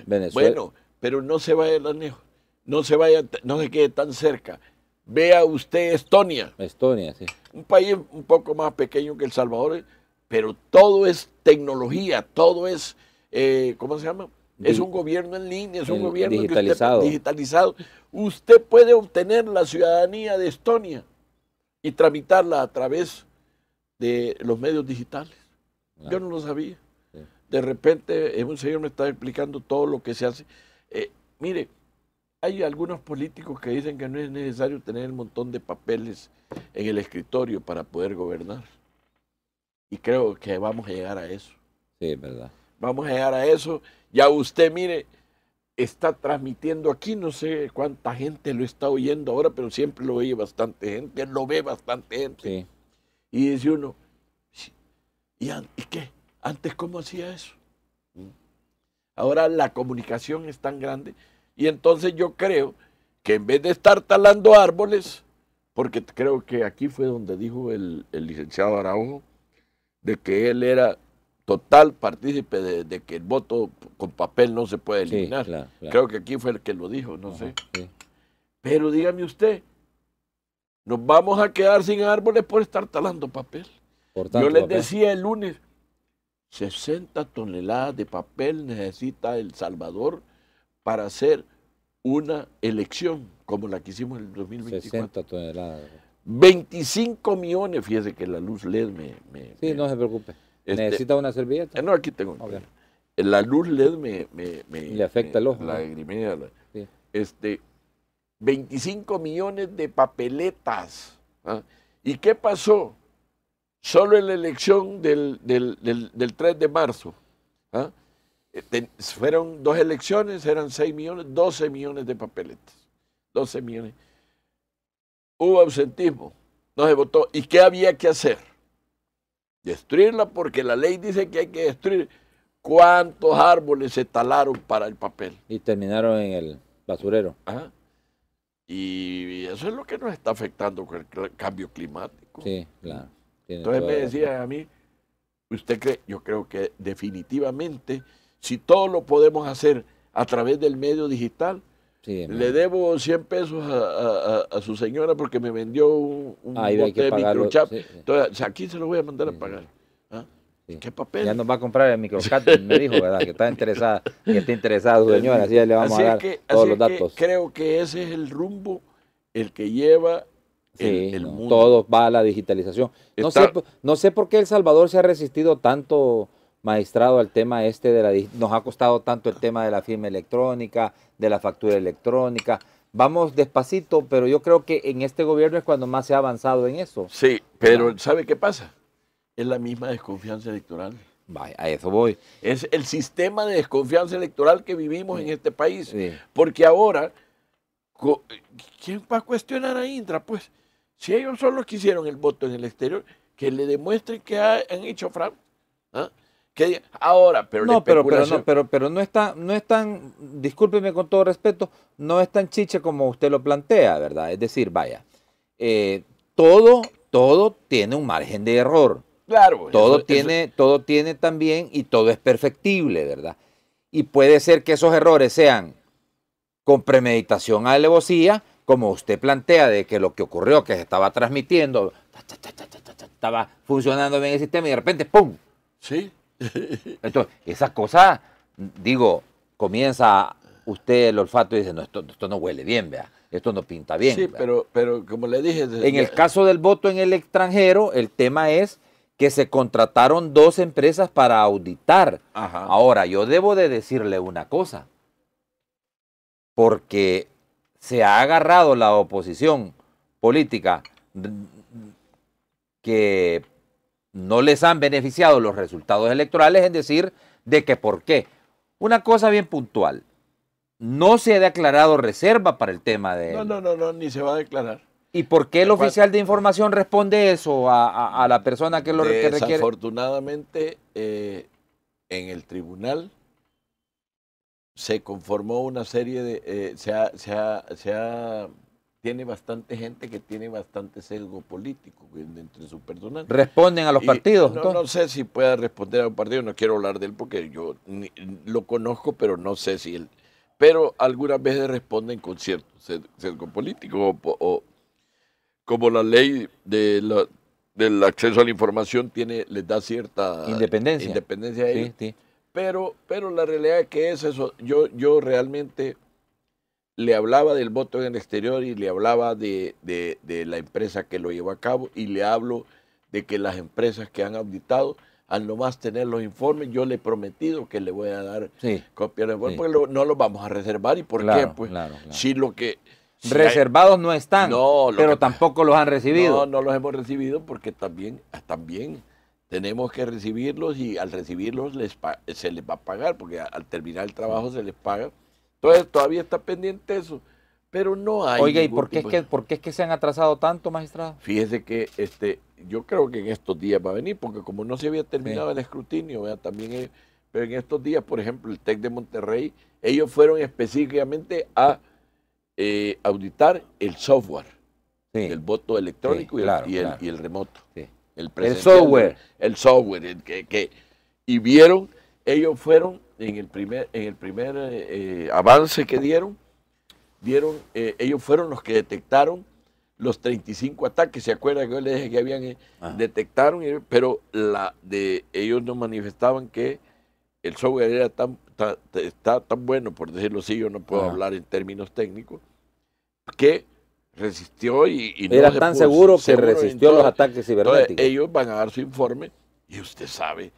Venezuela. Bueno, pero no se vaya tan lejos, no se vaya, no se quede tan cerca. Vea usted Estonia. Estonia, sí. Un país un poco más pequeño que El Salvador, pero todo es tecnología, todo es, eh, ¿cómo se llama? es un gobierno en línea, es un gobierno digitalizado. Usted, puede obtener la ciudadanía de Estonia y tramitarla a través de los medios digitales. Ah. Yo no lo sabía. De repente, eh, un señor me está explicando todo lo que se hace. Eh, mire, hay algunos políticos que dicen que no es necesario tener el montón de papeles en el escritorio para poder gobernar. Y creo que vamos a llegar a eso. Sí, es verdad. Vamos a llegar a eso ya usted, mire, está transmitiendo aquí, no sé cuánta gente lo está oyendo ahora, pero siempre lo oye bastante gente, lo ve bastante gente. Y dice uno, ¿y, qué? ¿Antes cómo hacía eso? ¿Mm? Ahora la comunicación es tan grande. Y entonces yo creo que en vez de estar talando árboles, porque creo que aquí fue donde dijo el, licenciado Araujo, de que él era total partícipe de, que el voto con papel no se puede eliminar. Creo que aquí fue el que lo dijo, no sé. Pero dígame usted, ¿nos vamos a quedar sin árboles por estar talando papel? Yo les decía el lunes, 60 toneladas de papel necesita El Salvador para hacer una elección como la que hicimos en el 2024. 60 toneladas. 25 millones, fíjese que la luz LED me... sí, no se preocupe este, ¿Necesita una servilleta? Eh, no, aquí tengo. una. La luz LED me, me, Le afecta el ojo. La Este, 25 millones de papeletas. ¿ah? ¿Y qué pasó? Solo en la elección del, 3 de marzo. ¿ah? Eh, fueron dos elecciones, eran 6 millones, 12 millones de papeletas. 12 millones. Hubo ausentismo. no se votó. ¿Y qué había que hacer? Destruirla porque la ley dice que hay que destruir cuántos árboles se talaron para el papel. Y terminaron en el basurero. Y eso es lo que nos está afectando con el cambio climático. Entonces me decía a mí, usted cree, yo creo que definitivamente, si todo lo podemos hacer a través del medio digital, le debo 100 pesos a, su señora porque me vendió un, bote de microchap. Entonces, aquí se lo voy a mandar a pagar. ¿ah? ¿Qué papel? Ya nos va a comprar el microchap, me dijo, ¿verdad? Que está interesada, que está interesada su señora, así le vamos a dar todos los datos. creo que ese es el rumbo el que lleva el, mundo. Todo va a la digitalización. No, sé, no sé por qué El Salvador se ha resistido tanto maestrado al tema este de la... Nos ha costado tanto el tema de la firma electrónica, de la factura electrónica. Vamos despacito, pero yo creo que en este gobierno es cuando más se ha avanzado en eso. Sí, pero ¿sabe qué pasa? Es la misma desconfianza electoral. Vaya, a eso voy. Es el sistema de desconfianza electoral que vivimos en este país. Porque ahora, ¿quién va a cuestionar a Indra? Pues si ellos son los que hicieron el voto en el exterior, que le demuestren que han hecho fraude. ¿Ah? ahora, pero no, pero, pero, no, pero, pero no es tan, no es tan, discúlpeme con todo respeto, no es tan chiche como usted lo plantea, ¿verdad? Es decir, vaya, eh, todo, todo tiene un margen de error. Claro. Todo tiene, todo tiene también y todo es perfectible, ¿verdad? Y puede ser que esos errores sean con premeditación a alevosía, como usted plantea, de que lo que ocurrió, que se estaba transmitiendo, estaba funcionando bien el sistema y de repente, ¡pum! Sí. Entonces, esas cosas, digo, comienza usted el olfato y dice, no, esto, no huele bien, vea, esto no pinta bien. Sí, pero, pero como le dije... En el caso del voto en el extranjero, el tema es que se contrataron dos empresas para auditar. Ahora, yo debo de decirle una cosa, porque se ha agarrado la oposición política que no les han beneficiado los resultados electorales en decir de que por qué. Una cosa bien puntual, no se ha declarado reserva para el tema de... No, no, no, ni se va a declarar. ¿Y por qué el oficial de información responde eso a, la persona que lo requiere? Desafortunadamente, eh, en el tribunal se conformó una serie de... se, eh, se, ha, se ha tiene bastante gente que tiene bastante sesgo político entre su personal. ¿Responden a los partidos? No, no, sé si pueda responder a un partido, no quiero hablar de él porque yo lo conozco, pero no sé si él. Pero algunas veces responden con cierto sesgo político, o, como la ley de del acceso a la información tiene, les da cierta independencia, independencia a Pero, pero la realidad es que es eso. Yo, yo realmente le hablaba del voto en el exterior y le hablaba de, la empresa que lo llevó a cabo y le hablo de que las empresas que han auditado, al nomás tener los informes, yo le he prometido que le voy a dar copia de los informes, porque no los vamos a reservar. ¿Y por qué? Pues si lo que... Reservados no están, pero tampoco los han recibido. No, no los hemos recibido porque también, también tenemos que recibirlos y al recibirlos les, se les va a pagar, porque al terminar el trabajo se les paga entonces todavía está pendiente eso, pero no hay. Oiga, ¿y por qué, es que, se han atrasado tanto, magistrado? Fíjese que este, yo creo que en estos días va a venir, porque como no se había terminado el escrutinio, también eh, pero en estos días, por ejemplo, el TEC de Monterrey, ellos fueron específicamente a eh, auditar el software, el voto electrónico y, el, y, el, remoto. El, software. El software, que, y vieron ellos fueron en el primer, en el primer eh, eh, avance que dieron, dieron eh, ellos fueron los que detectaron los 35 ataques. ¿Se acuerda? que yo les dije que habían detectaron? Pero la de ellos nos manifestaban que el software era tan, está tan bueno, por decirlo así, yo no puedo hablar en términos técnicos, que resistió y, no era tan seguro que resistió los ataques cibernéticos. ellos van a dar su informe y usted sabe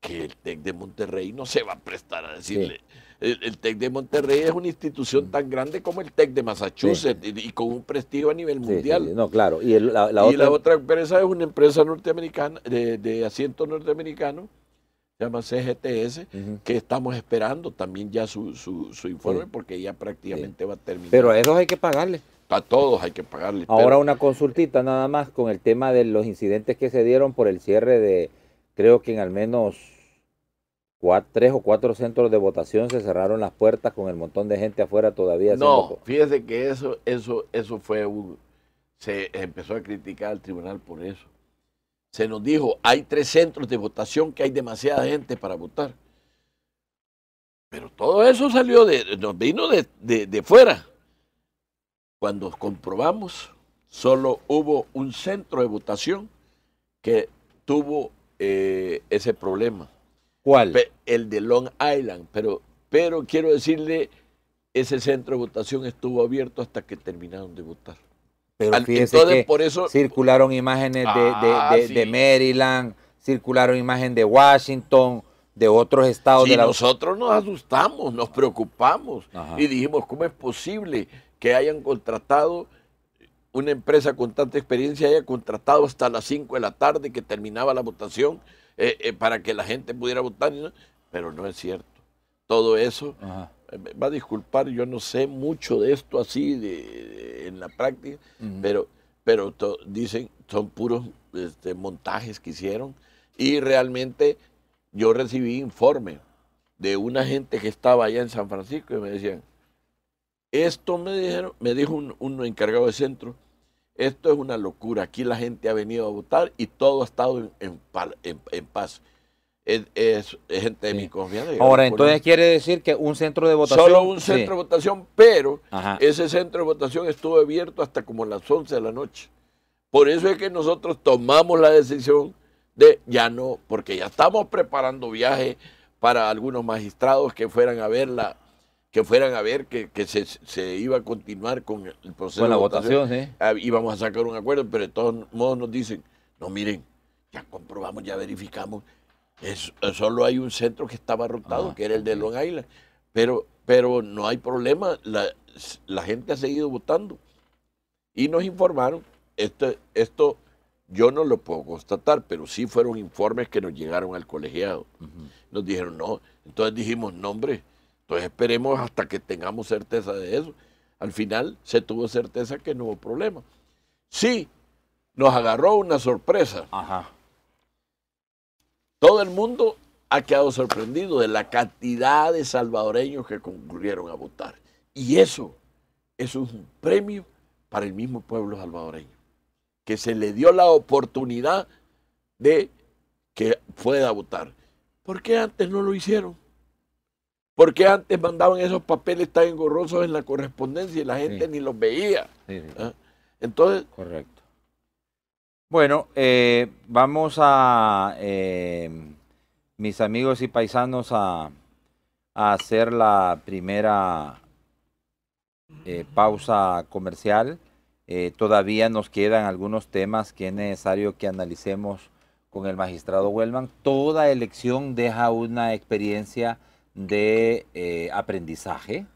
que el TEC de Monterrey no se va a prestar a decirle. El, TEC de Monterrey es una institución mm. tan grande como el TEC de Massachusetts y, con un prestigio a nivel mundial. no, claro. Y, la, otra... empresa es una empresa norteamericana, de, asiento norteamericano, se llama CGTS, que estamos esperando también ya su, informe porque ya prácticamente va a terminar. Pero a esos hay que pagarle. A todos hay que pagarle. Ahora una consultita nada más con el tema de los incidentes que se dieron por el cierre de creo que en al menos tres o cuatro centros de votación se cerraron las puertas con el montón de gente afuera todavía. No, fíjese que eso, eso, eso fue un, se empezó a criticar al tribunal por eso. Se nos dijo, hay tres centros de votación que hay demasiada gente para votar. Pero todo eso salió de, nos vino de fuera. Cuando comprobamos, solo hubo un centro de votación que tuvo eh, ese problema. ¿Cuál? el de Long Island, pero, pero quiero decirle, ese centro de votación estuvo abierto hasta que terminaron de votar. Pero entonces, que por eso, circularon imágenes de, ah, Maryland, circularon imágenes de Washington, de otros estados de nosotros nos asustamos, nos preocupamos y dijimos, ¿cómo es posible que hayan contratado una empresa con tanta experiencia haya contratado hasta las 5 de la tarde que terminaba la votación eh, eh, para que la gente pudiera votar, pero no es cierto. Todo eso, eh, me va a disculpar, yo no sé mucho de esto así de, en la práctica, pero, pero dicen, son puros este, montajes que hicieron y realmente yo recibí informe de una gente que estaba allá en San Francisco y me decían, esto me dijeron, me dijo un encargado de centro, esto es una locura. Aquí la gente ha venido a votar y todo ha estado en, paz. Es, es, gente de mi confianza. Ahora, entonces quiere decir que un centro de votación. Solo un centro de votación, pero ese centro de votación estuvo abierto hasta como las 11 de la noche. Por eso es que nosotros tomamos la decisión de ya no, porque ya estamos preparando viaje para algunos magistrados que fueran a verla que fueran a ver que, se, iba a continuar con el proceso con la votación, ¿eh? íbamos a sacar un acuerdo, pero de todos modos nos dicen, no miren, ya comprobamos, ya verificamos, solo hay un centro que estaba rotado, ah, que era el de Long Island, pero, pero no hay problema, la, gente ha seguido votando. Y nos informaron, esto, esto yo no lo puedo constatar, pero sí fueron informes que nos llegaron al colegiado. Nos dijeron, no, entonces dijimos, no hombre, entonces esperemos hasta que tengamos certeza de eso. Al final se tuvo certeza que no hubo problema. Sí, nos agarró una sorpresa. Todo el mundo ha quedado sorprendido de la cantidad de salvadoreños que concurrieron a votar. Y eso, eso es un premio para el mismo pueblo salvadoreño, que se le dio la oportunidad de que pueda votar. ¿Por qué antes no lo hicieron? ¿Por antes mandaban esos papeles tan engorrosos en la correspondencia y la gente ni los veía? ¿Ah? Entonces. Correcto. Bueno, eh, vamos a, eh, mis amigos y paisanos, a, hacer la primera eh, pausa comercial. todavía nos quedan algunos temas que es necesario que analicemos con el magistrado Huelman. Toda elección deja una experiencia de eh, aprendizaje,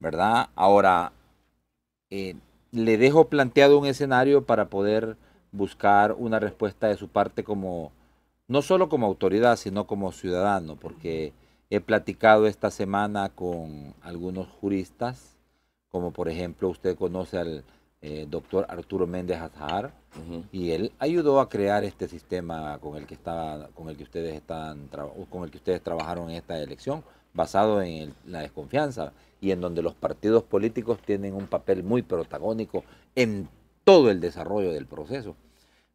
¿verdad? Ahora, eh, le dejo planteado un escenario para poder buscar una respuesta de su parte como, no solo como autoridad, sino como ciudadano, porque he platicado esta semana con algunos juristas, como por ejemplo usted conoce al eh, doctor Arturo Méndez Azar, y él ayudó a crear este sistema con el que, estaba, con el que ustedes están, con el que ustedes trabajaron en esta elección basado en la desconfianza y en donde los partidos políticos tienen un papel muy protagónico en todo el desarrollo del proceso.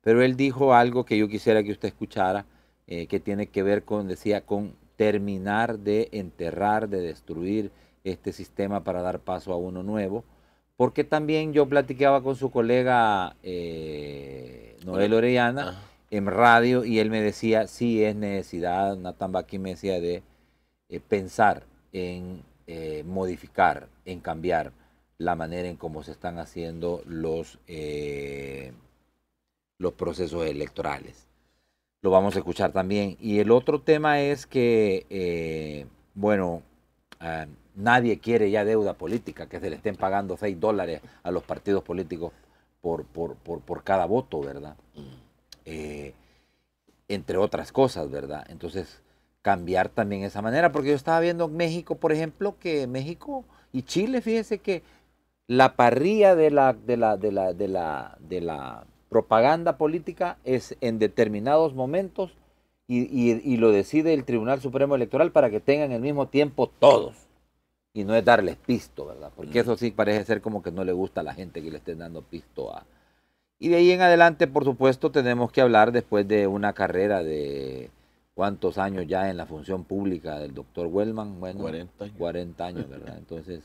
Pero él dijo algo que yo quisiera que usted escuchara, eh, que tiene que ver con, decía, con terminar de enterrar, de destruir este sistema para dar paso a uno nuevo, porque también yo platicaba con su colega eh, Noel Orellana en radio y él me decía, sí es necesidad, Natán Baki me decía, de eh, pensar en eh, modificar, en cambiar la manera en cómo se están haciendo los, eh, los procesos electorales. Lo vamos a escuchar también. Y el otro tema es que, bueno, nadie quiere ya deuda política, que se le estén pagando 6 dólares a los partidos políticos por, por, por cada voto, ¿verdad? Mm. entre otras cosas, ¿verdad? Entonces, cambiar también esa manera, porque yo estaba viendo en México, por ejemplo, que México y Chile, fíjese que la parrilla de la, de la, propaganda política es en determinados momentos y, y, lo decide el Tribunal Supremo Electoral para que tengan el mismo tiempo todos. Y no es darles pisto, ¿verdad? Porque eso sí parece ser como que no le gusta a la gente que le estén dando pisto a... Y de ahí en adelante, por supuesto, tenemos que hablar después de una carrera de cuántos años ya en la función pública del doctor Wellman, bueno, 40 años. 40 años, ¿verdad? Entonces,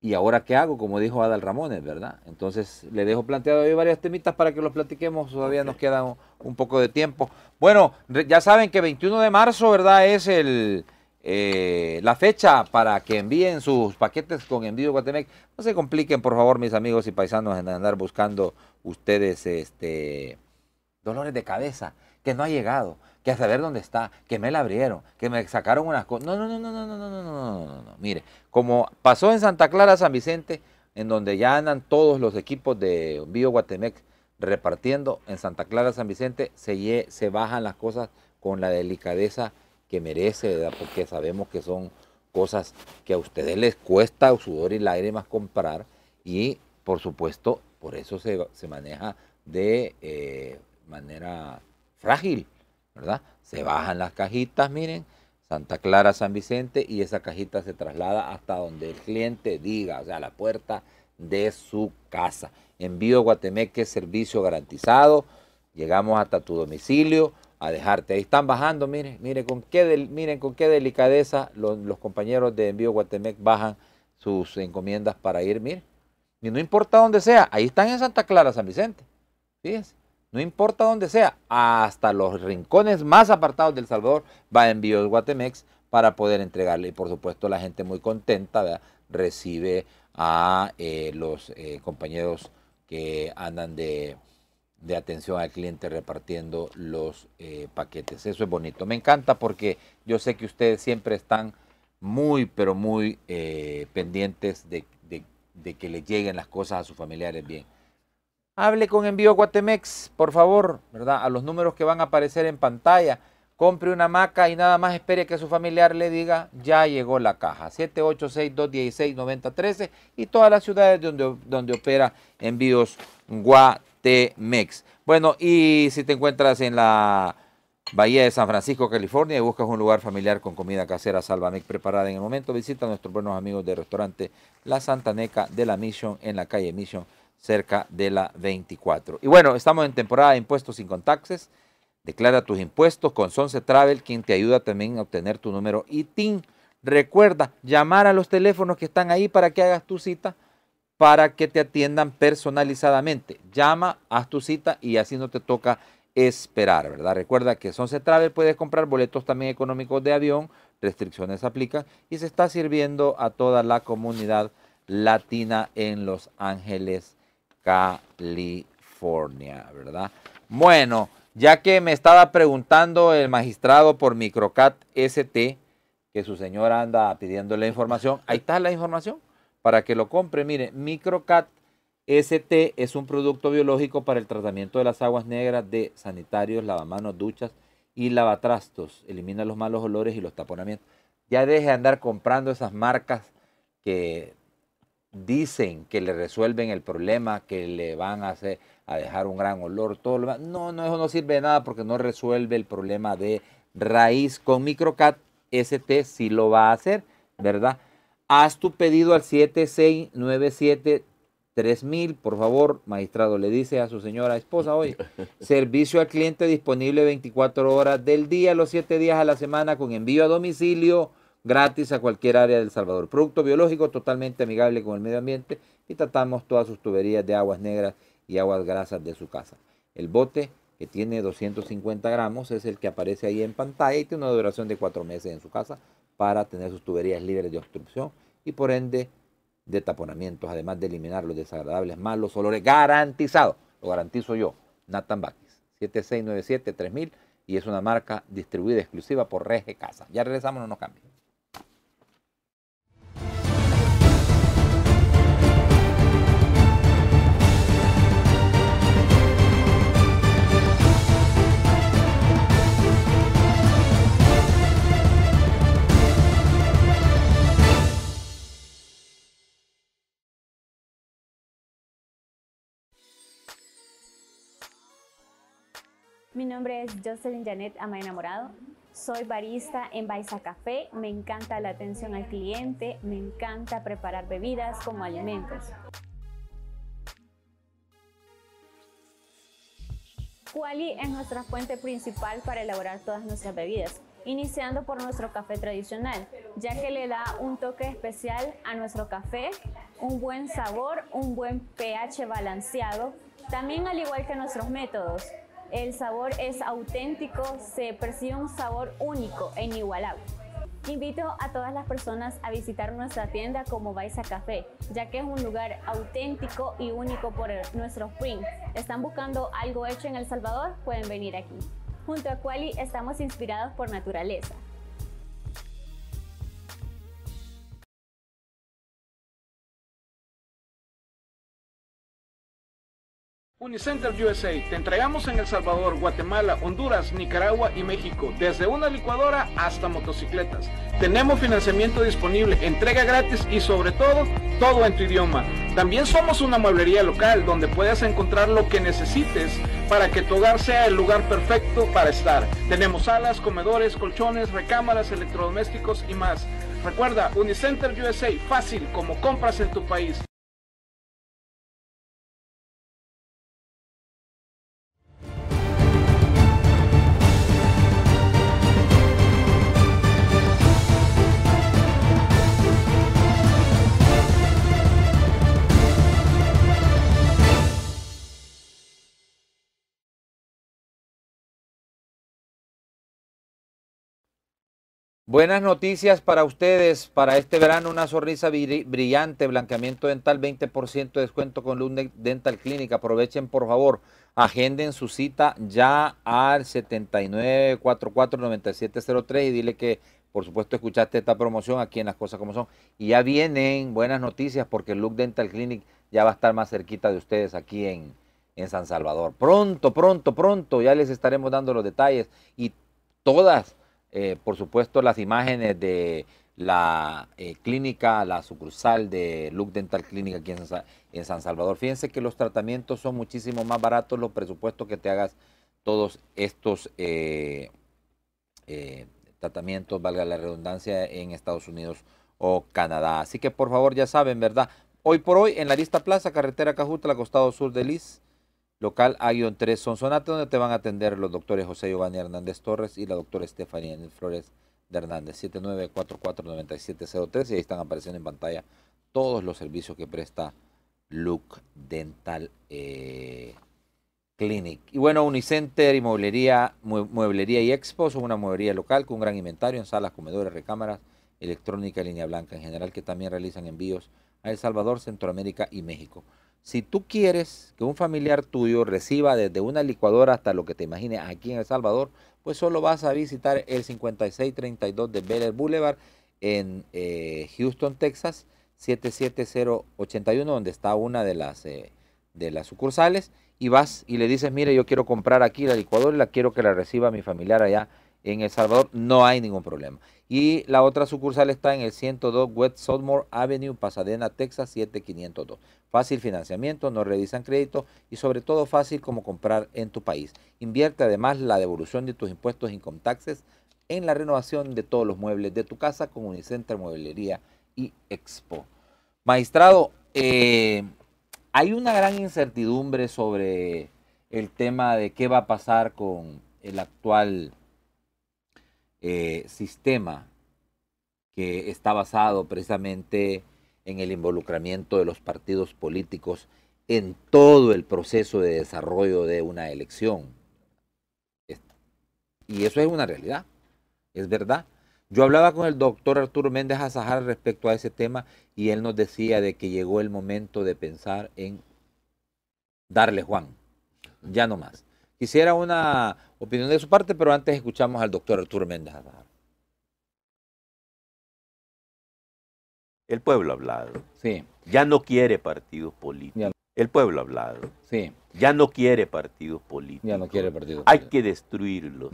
¿y ahora qué hago? Como dijo Adal Ramones, ¿verdad? Entonces, le dejo planteado hoy varias temitas para que los platiquemos, todavía nos queda un, poco de tiempo. Bueno, ya saben que 21 de marzo, ¿verdad? Es el... Eh, la fecha para que envíen sus paquetes con envío Guatemala No se compliquen, por favor, mis amigos y paisanos, en andar buscando ustedes este, dolores de cabeza que no ha llegado que a saber dónde está, que me la abrieron, que me sacaron unas cosas. No, no, no, no, no, no, no, no, no, no, no. Mire, como pasó en Santa Clara, San Vicente, en donde ya andan todos los equipos de Bio Guatemex repartiendo, en Santa Clara, San Vicente, se, se bajan las cosas con la delicadeza que merece, ¿verdad? porque sabemos que son cosas que a ustedes les cuesta sudor y lágrimas comprar y por supuesto por eso se, maneja de manera frágil. ¿verdad? Se bajan las cajitas, miren, Santa Clara, San Vicente, y esa cajita se traslada hasta donde el cliente diga, o sea, la puerta de su casa. Envío qué servicio garantizado. Llegamos hasta tu domicilio a dejarte. Ahí están bajando, miren, miren con qué, delicadeza los, compañeros de Envío Guatemec bajan sus encomiendas para ir, miren. Y no importa dónde sea, ahí están en Santa Clara, San Vicente. Fíjense. No importa dónde sea, hasta los rincones más apartados del Salvador va envíos Guatemex para poder entregarle. Y por supuesto la gente muy contenta recibe a eh, los eh, compañeros que andan de, atención al cliente repartiendo los eh, paquetes. Eso es bonito. Me encanta porque yo sé que ustedes siempre están muy, pero muy pendientes de, de que les lleguen las cosas a sus familiares bien hable con Envío Guatemex, por favor, ¿verdad? A los números que van a aparecer en pantalla. Compre una maca y nada más espere que su familiar le diga, ya llegó la caja. 786-216-9013 y todas las ciudades donde, donde opera Envíos Guatemex. Bueno, y si te encuentras en la Bahía de San Francisco, California, y buscas un lugar familiar con comida casera Salvamex preparada en el momento, visita a nuestros buenos amigos del restaurante La Santa Neca de la Mission en la calle Mission cerca de la 24. Y bueno, estamos en temporada de impuestos sin taxes. Declara tus impuestos con 11 Travel, quien te ayuda también a obtener tu número ITIN. Recuerda llamar a los teléfonos que están ahí para que hagas tu cita, para que te atiendan personalizadamente. Llama, haz tu cita y así no te toca esperar, ¿verdad? Recuerda que 11 Travel puedes comprar boletos también económicos de avión, restricciones aplican y se está sirviendo a toda la comunidad latina en Los Ángeles, California, ¿verdad? Bueno, ya que me estaba preguntando el magistrado por Microcat ST, que su señora anda pidiendo la información, ahí está la información para que lo compre. Mire, Microcat ST es un producto biológico para el tratamiento de las aguas negras de sanitarios, lavamanos, duchas y lavatrastos. Elimina los malos olores y los taponamientos. Ya deje de andar comprando esas marcas que dicen que le resuelven el problema, que le van a, hacer, a dejar un gran olor, todo lo No, no, eso no sirve de nada porque no resuelve el problema de raíz. Con MicroCat ST sí lo va a hacer, ¿verdad? Haz tu pedido al 7697 3000, por favor, magistrado, le dice a su señora esposa hoy. Servicio al cliente disponible 24 horas del día, los 7 días a la semana, con envío a domicilio gratis a cualquier área del Salvador. Producto biológico totalmente amigable con el medio ambiente y tratamos todas sus tuberías de aguas negras y aguas grasas de su casa. El bote que tiene 250 gramos es el que aparece ahí en pantalla y tiene una duración de cuatro meses en su casa para tener sus tuberías libres de obstrucción y por ende de taponamientos, además de eliminar los desagradables malos olores garantizados. Lo garantizo yo, Nathan Bakis, 7697-3000 y es una marca distribuida exclusiva por Rege Casa. Ya regresamos, no nos cambien. Mi nombre es Jocelyn Janet Ama Enamorado. Soy barista en Baiza Café. Me encanta la atención al cliente. Me encanta preparar bebidas como alimentos. Quali es nuestra fuente principal para elaborar todas nuestras bebidas, iniciando por nuestro café tradicional, ya que le da un toque especial a nuestro café, un buen sabor, un buen pH balanceado, también al igual que nuestros métodos, el sabor es auténtico, se percibe un sabor único en inigualable. Invito a todas las personas a visitar nuestra tienda como Baiza Café, ya que es un lugar auténtico y único por nuestros prints. ¿Están buscando algo hecho en El Salvador? Pueden venir aquí. Junto a Quali estamos inspirados por naturaleza. Unicenter USA, te entregamos en El Salvador, Guatemala, Honduras, Nicaragua y México, desde una licuadora hasta motocicletas. Tenemos financiamiento disponible, entrega gratis y sobre todo, todo en tu idioma. También somos una mueblería local donde puedes encontrar lo que necesites para que tu hogar sea el lugar perfecto para estar. Tenemos salas, comedores, colchones, recámaras, electrodomésticos y más. Recuerda, Unicenter USA, fácil como compras en tu país. Buenas noticias para ustedes. Para este verano, una sonrisa brillante, blanqueamiento dental, 20% de descuento con Look Dental Clinic. Aprovechen, por favor. Agenden su cita ya al 79449703 y dile que, por supuesto, escuchaste esta promoción aquí en Las Cosas Como Son. Y ya vienen buenas noticias porque Look Dental Clinic ya va a estar más cerquita de ustedes aquí en, en San Salvador. Pronto, pronto, pronto. Ya les estaremos dando los detalles y todas eh, por supuesto, las imágenes de la eh, clínica, la sucursal de Look Dental Clinic aquí en San, Salvador. Fíjense que los tratamientos son muchísimo más baratos, los presupuestos que te hagas todos estos eh, tratamientos, valga la redundancia, en Estados Unidos o Canadá. Así que por favor, ya saben, ¿verdad? Hoy por hoy, en la lista Plaza, carretera Cajutla, costado sur de Liz, local A-3 Sonsonate, donde te van a atender los doctores José Giovanni Hernández Torres y la doctora Estefanía Flores de Hernández, 79449703, y ahí están apareciendo en pantalla todos los servicios que presta Look Dental eh, Clinic. Y bueno, Unicenter y mueblería, mueblería y Expo son una mueblería local con un gran inventario en salas, comedores, recámaras, electrónica, línea blanca en general, que también realizan envíos a El Salvador, Centroamérica y México. Si tú quieres que un familiar tuyo reciba desde una licuadora hasta lo que te imagines aquí en El Salvador, pues solo vas a visitar el 5632 de Beller Boulevard en eh, Houston, Texas, 77081, donde está una de las, eh, de las sucursales, y vas y le dices, mire, yo quiero comprar aquí la licuadora y la quiero que la reciba mi familiar allá en El Salvador no hay ningún problema. Y la otra sucursal está en el 102 West Sodmore Avenue, Pasadena, Texas 7502. Fácil financiamiento, no revisan crédito y sobre todo fácil como comprar en tu país. Invierte además la devolución de tus impuestos income taxes en la renovación de todos los muebles de tu casa con Unicenter Mueblería y Expo. Magistrado, eh, hay una gran incertidumbre sobre el tema de qué va a pasar con el actual eh, sistema que está basado precisamente en el involucramiento de los partidos políticos en todo el proceso de desarrollo de una elección. Y eso es una realidad, es verdad. Yo hablaba con el doctor Arturo Méndez Azahar respecto a ese tema y él nos decía de que llegó el momento de pensar en darle Juan, ya no más. Quisiera una opinión de su parte, pero antes escuchamos al doctor Arturo Méndez El pueblo ha hablado. Sí. Ya no quiere partidos políticos. El pueblo ha hablado. Sí. Ya no quiere partidos políticos. Ya no quiere partidos Hay que destruirlos.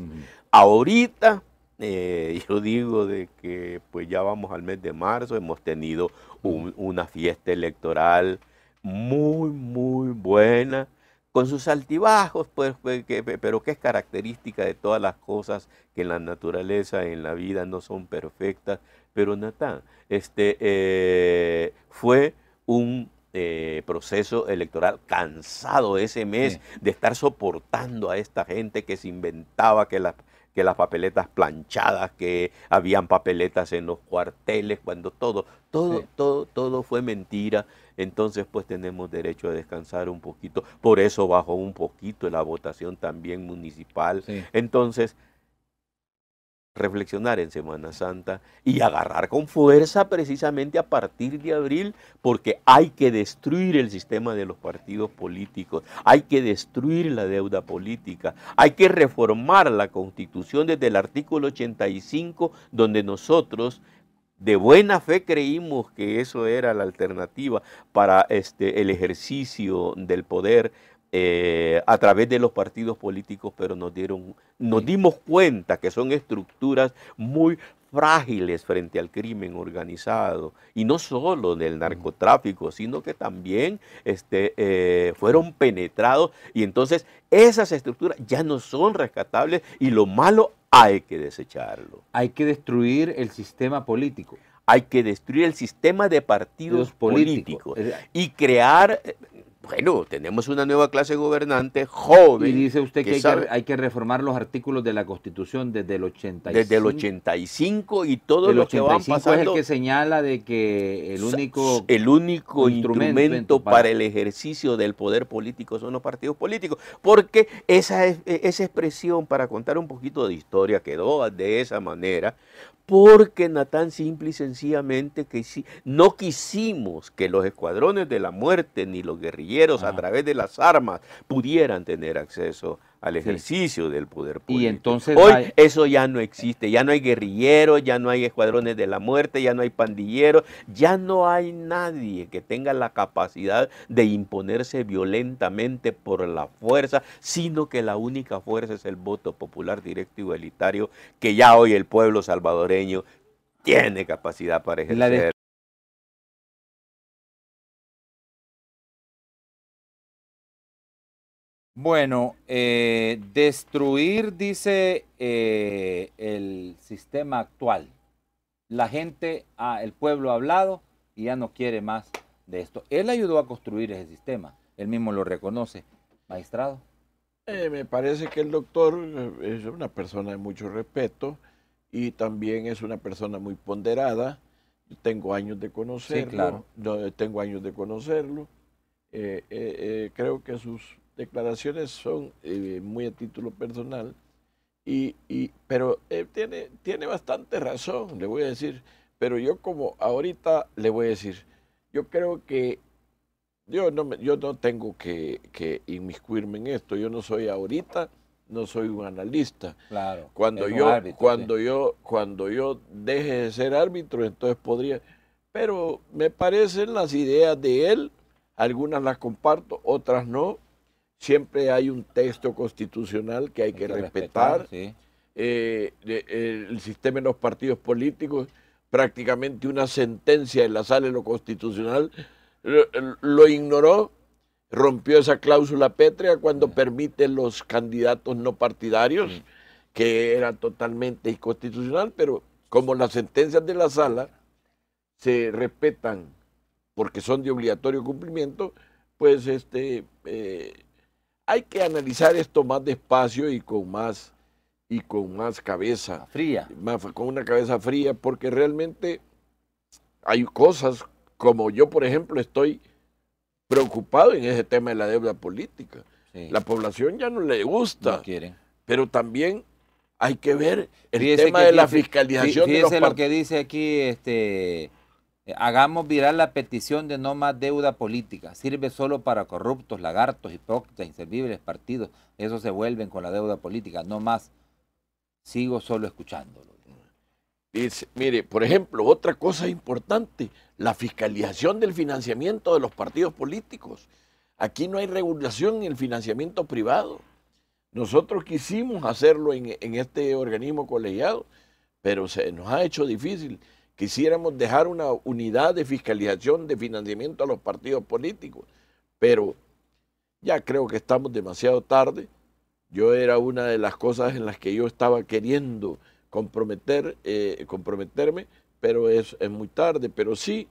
Ahorita, eh, yo digo de que pues ya vamos al mes de marzo, hemos tenido una fiesta electoral muy, muy buena con sus altibajos, pues, pues pero que es característica de todas las cosas que en la naturaleza, en la vida, no son perfectas. Pero Natán este, eh, fue un eh, proceso electoral cansado ese mes de estar soportando a esta gente que se inventaba que las que las papeletas planchadas, que habían papeletas en los cuarteles, cuando todo, todo, todo, todo fue mentira entonces pues tenemos derecho a descansar un poquito. Por eso bajó un poquito la votación también municipal. Entonces, reflexionar en Semana Santa y agarrar con fuerza precisamente a partir de abril, porque hay que destruir el sistema de los partidos políticos, hay que destruir la deuda política, hay que reformar la constitución desde el artículo 85, donde nosotros de buena fe creímos que eso era la alternativa para este, el ejercicio del poder eh, a través de los partidos políticos, pero nos, dieron, nos dimos cuenta que son estructuras muy frágiles frente al crimen organizado, y no solo del mm. narcotráfico, sino que también este, eh, fueron penetrados, y entonces esas estructuras ya no son rescatables, y lo malo hay que desecharlo. Hay que destruir el sistema político. Hay que destruir el sistema de partidos políticos, y crear bueno, tenemos una nueva clase gobernante joven. Y dice usted que, hay, que reformar los artículos de la Constitución desde el 85. Desde el 85 y todo lo que van pasando. es el que señala de que el único, el único instrumento, para, el ejercicio del poder político son los partidos políticos. Porque esa, e, esa expresión, para contar un poquito de historia, quedó de esa manera, porque Natán simple y sencillamente que no quisimos que los escuadrones de la muerte ni los guerrilleros ah. a través de las armas pudieran tener acceso al ejercicio del poder público. Y entonces Hoy eso ya no existe, ya no hay guerrilleros, ya no hay escuadrones de la muerte, ya no hay pandilleros, ya no hay nadie que tenga la capacidad de imponerse violentamente por la fuerza, sino que la única fuerza es el voto popular directo y igualitario que ya hoy el pueblo salvadoreño tiene capacidad para ejercer. Bueno, eh, destruir, dice eh, el sistema actual. La gente, ah, el pueblo ha hablado y ya no quiere más de esto. Él ayudó a construir ese sistema, él mismo lo reconoce. Magistrado. Eh, me parece que el doctor es una persona de mucho respeto y también es una persona muy ponderada. tengo años de conocerlo. tengo años de conocerlo. creo que sus declaraciones son eh, muy a título personal, y, y pero él eh, tiene, tiene bastante razón, le voy a decir, pero yo como ahorita le voy a decir, yo creo que yo no, me, yo no tengo que, que inmiscuirme en esto, yo no soy ahorita, no soy un analista. Claro. Cuando yo cuando yo cuando yo deje de ser árbitro, entonces podría, pero me parecen las ideas de él, algunas las comparto, otras no, siempre hay un texto constitucional que hay que, respetar. Eh, el sistema de los partidos políticos, prácticamente una sentencia de la sala de lo constitucional, lo, ignoró, rompió esa cláusula pétrea cuando permite los candidatos no partidarios, que era totalmente inconstitucional, pero como las sentencias de la sala se respetan porque son de obligatorio cumplimiento, pues este, eh, hay que analizar esto más despacio y con más y con más cabeza fría, con una cabeza fría, porque realmente hay cosas como yo, por ejemplo, estoy preocupado en ese tema de la deuda política. La población ya no le gusta, pero también hay que ver el tema de la fiscalización. de los lo que dice aquí este eh, hagamos viral la petición de no más deuda política. Sirve solo para corruptos, lagartos, hipócritas, inservibles partidos. Eso se vuelven con la deuda política. No más. Sigo solo escuchándolo. mire, por ejemplo, otra cosa importante, la fiscalización del financiamiento de los partidos políticos. Aquí no hay regulación en el financiamiento privado. Nosotros quisimos hacerlo en este organismo colegiado, pero se nos ha hecho difícil. Quisiéramos dejar una unidad de fiscalización de financiamiento a los partidos políticos, pero ya creo que estamos demasiado tarde. Yo era una de las cosas en las que yo estaba queriendo comprometer, eh, comprometerme, pero es, muy tarde. Pero sí,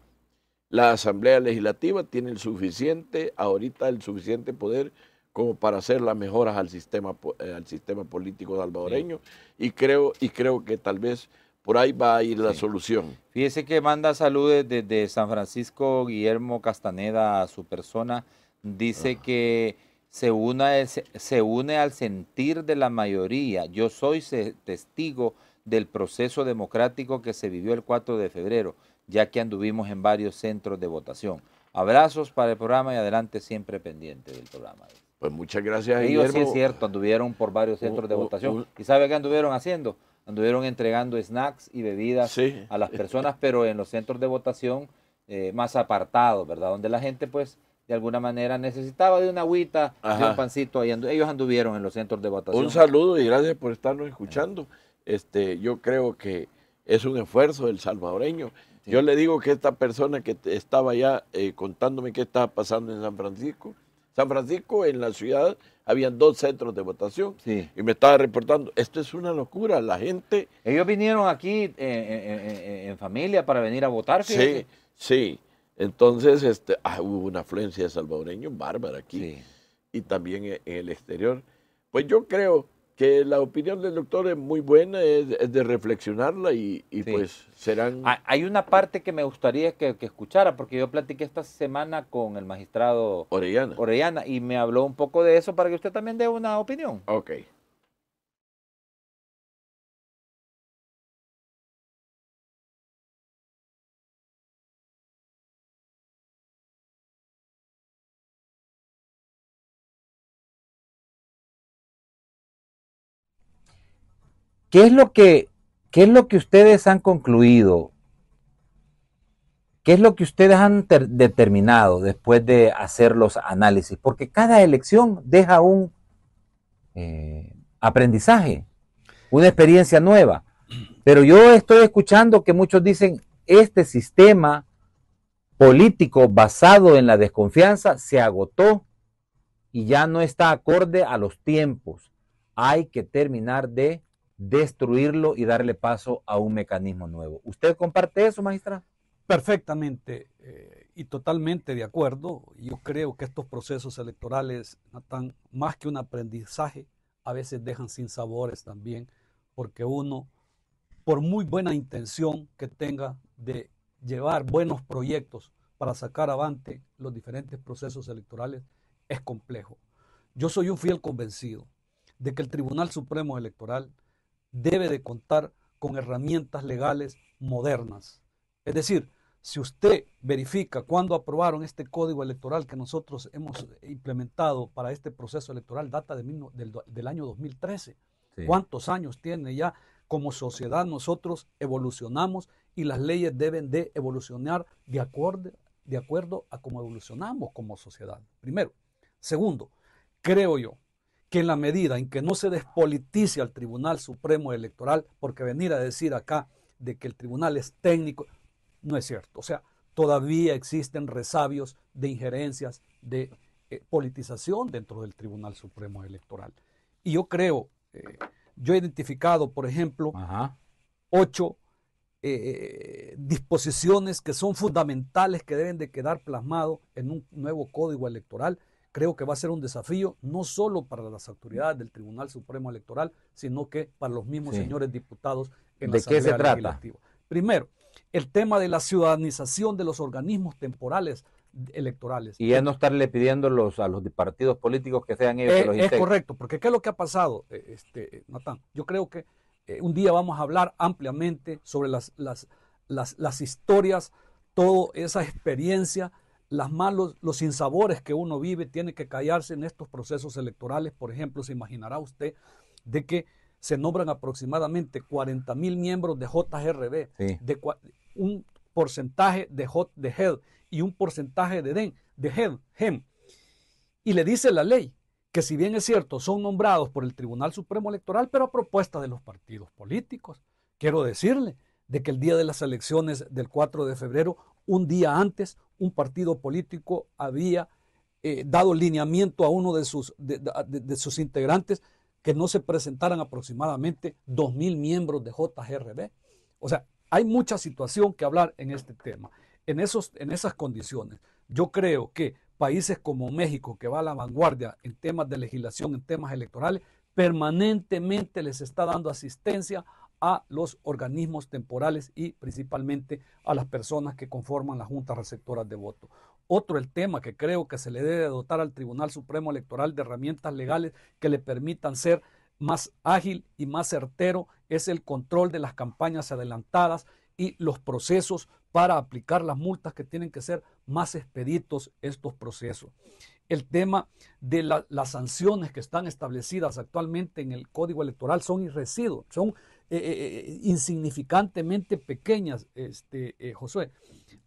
la Asamblea Legislativa tiene el suficiente, ahorita el suficiente poder como para hacer las mejoras al sistema, eh, al sistema político salvadoreño y, creo, y creo que tal vez por ahí va a ir la solución. Fíjese que manda saludos desde San Francisco Guillermo Castaneda a su persona. Dice ah. que se, une al sentir de la mayoría. Yo soy testigo del proceso democrático que se vivió el 4 de febrero, ya que anduvimos en varios centros de votación. Abrazos para el programa y adelante siempre pendiente del programa. Pues muchas gracias, Guillermo. sí es cierto, anduvieron por varios centros de votación. ¿Y sabe qué anduvieron haciendo? anduvieron entregando snacks y bebidas a las personas, pero en los centros de votación eh, más apartados, ¿verdad? Donde la gente, pues, de alguna manera necesitaba de una agüita, de un pancito. Ahí ellos anduvieron en los centros de votación. Un saludo y gracias por estarnos escuchando. Este, yo creo que es un esfuerzo del salvadoreño. Yo le digo que esta persona que estaba ya eh, contándome qué estaba pasando en San Francisco, San Francisco, en la ciudad, habían dos centros de votación. Y me estaba reportando, esto es una locura, la gente... Ellos vinieron aquí eh, eh, eh, en familia para venir a votar. Sí, sí. Entonces, este, ah, hubo una afluencia de salvadoreños bárbara aquí. Y también en el exterior. Pues yo creo que la opinión del doctor es muy buena, es, de reflexionarla y, pues serán... Ah, hay una parte que me gustaría que, que, escuchara, porque yo platiqué esta semana con el magistrado Orellana. Orellana y me habló un poco de eso para que usted también dé una opinión. Ok. ¿Qué es lo que, es lo que ustedes han concluido? ¿Qué es lo que ustedes han determinado después de hacer los análisis? Porque cada elección deja un eh, aprendizaje, una experiencia nueva. Pero yo estoy escuchando que muchos dicen, este sistema político basado en la desconfianza se agotó y ya no está acorde a los tiempos. Hay que terminar de destruirlo y darle paso a un mecanismo nuevo. ¿Usted comparte eso, magistrado? Perfectamente eh, y totalmente de acuerdo. Yo creo que estos procesos electorales, están más que un aprendizaje, a veces dejan sin sabores también, porque uno, por muy buena intención que tenga de llevar buenos proyectos para sacar avante los diferentes procesos electorales, es complejo. Yo soy un fiel convencido de que el Tribunal Supremo Electoral debe de contar con herramientas legales modernas. Es decir, si usted verifica cuándo aprobaron este código electoral que nosotros hemos implementado para este proceso electoral, data de, del, año 2013, cuántos años tiene ya, como sociedad nosotros evolucionamos y las leyes deben de evolucionar de de acuerdo a cómo evolucionamos como sociedad, primero. Segundo, creo yo que en la medida en que no se despolitice al Tribunal Supremo Electoral, porque venir a decir acá de que el tribunal es técnico, no es cierto. O sea, todavía existen resabios de injerencias, de eh, politización dentro del Tribunal Supremo Electoral. Y yo creo, eh, yo he identificado, por ejemplo, ocho eh, disposiciones que son fundamentales que deben de quedar plasmado en un nuevo código electoral creo que va a ser un desafío no solo para las autoridades del Tribunal Supremo Electoral, sino que para los mismos señores diputados en ¿De qué se trata? Primero, el tema de la ciudadanización de los organismos temporales electorales. Y es no estarle pidiendo a los partidos políticos que sean ellos que eh, los Es correcto, porque ¿qué es lo que ha pasado, eh, este, Natán? Yo creo que eh, un día vamos a hablar ampliamente sobre las, las, las, las historias, toda esa experiencia las malos, los sinsabores que uno vive, tiene que callarse en estos procesos electorales. Por ejemplo, se imaginará usted de que se nombran aproximadamente 40 mil miembros de JRB, de un porcentaje de, J, de HED y un porcentaje de DEN, de HED, HEM. Y le dice la ley que si bien es cierto, son nombrados por el Tribunal Supremo Electoral, pero a propuesta de los partidos políticos. Quiero decirle de que el día de las elecciones del 4 de febrero un día antes un partido político había eh, dado lineamiento a uno de sus, de, sus integrantes que no se presentaran aproximadamente 2.000 miembros de JRB. O sea, hay mucha situación que hablar en este tema. En, esos, en esas condiciones, yo creo que países como México, que va a la vanguardia en temas de legislación, en temas electorales, permanentemente les está dando asistencia a los organismos temporales y principalmente a las personas que conforman las juntas receptoras de voto. Otro el tema que creo que se le debe dotar al Tribunal Supremo Electoral de herramientas legales que le permitan ser más ágil y más certero es el control de las campañas adelantadas y los procesos para aplicar las multas que tienen que ser más expeditos estos procesos. El tema de las sanciones que están establecidas actualmente en el Código Electoral son irresiduos, son eh, eh, eh, insignificantemente pequeñas, este, Josué,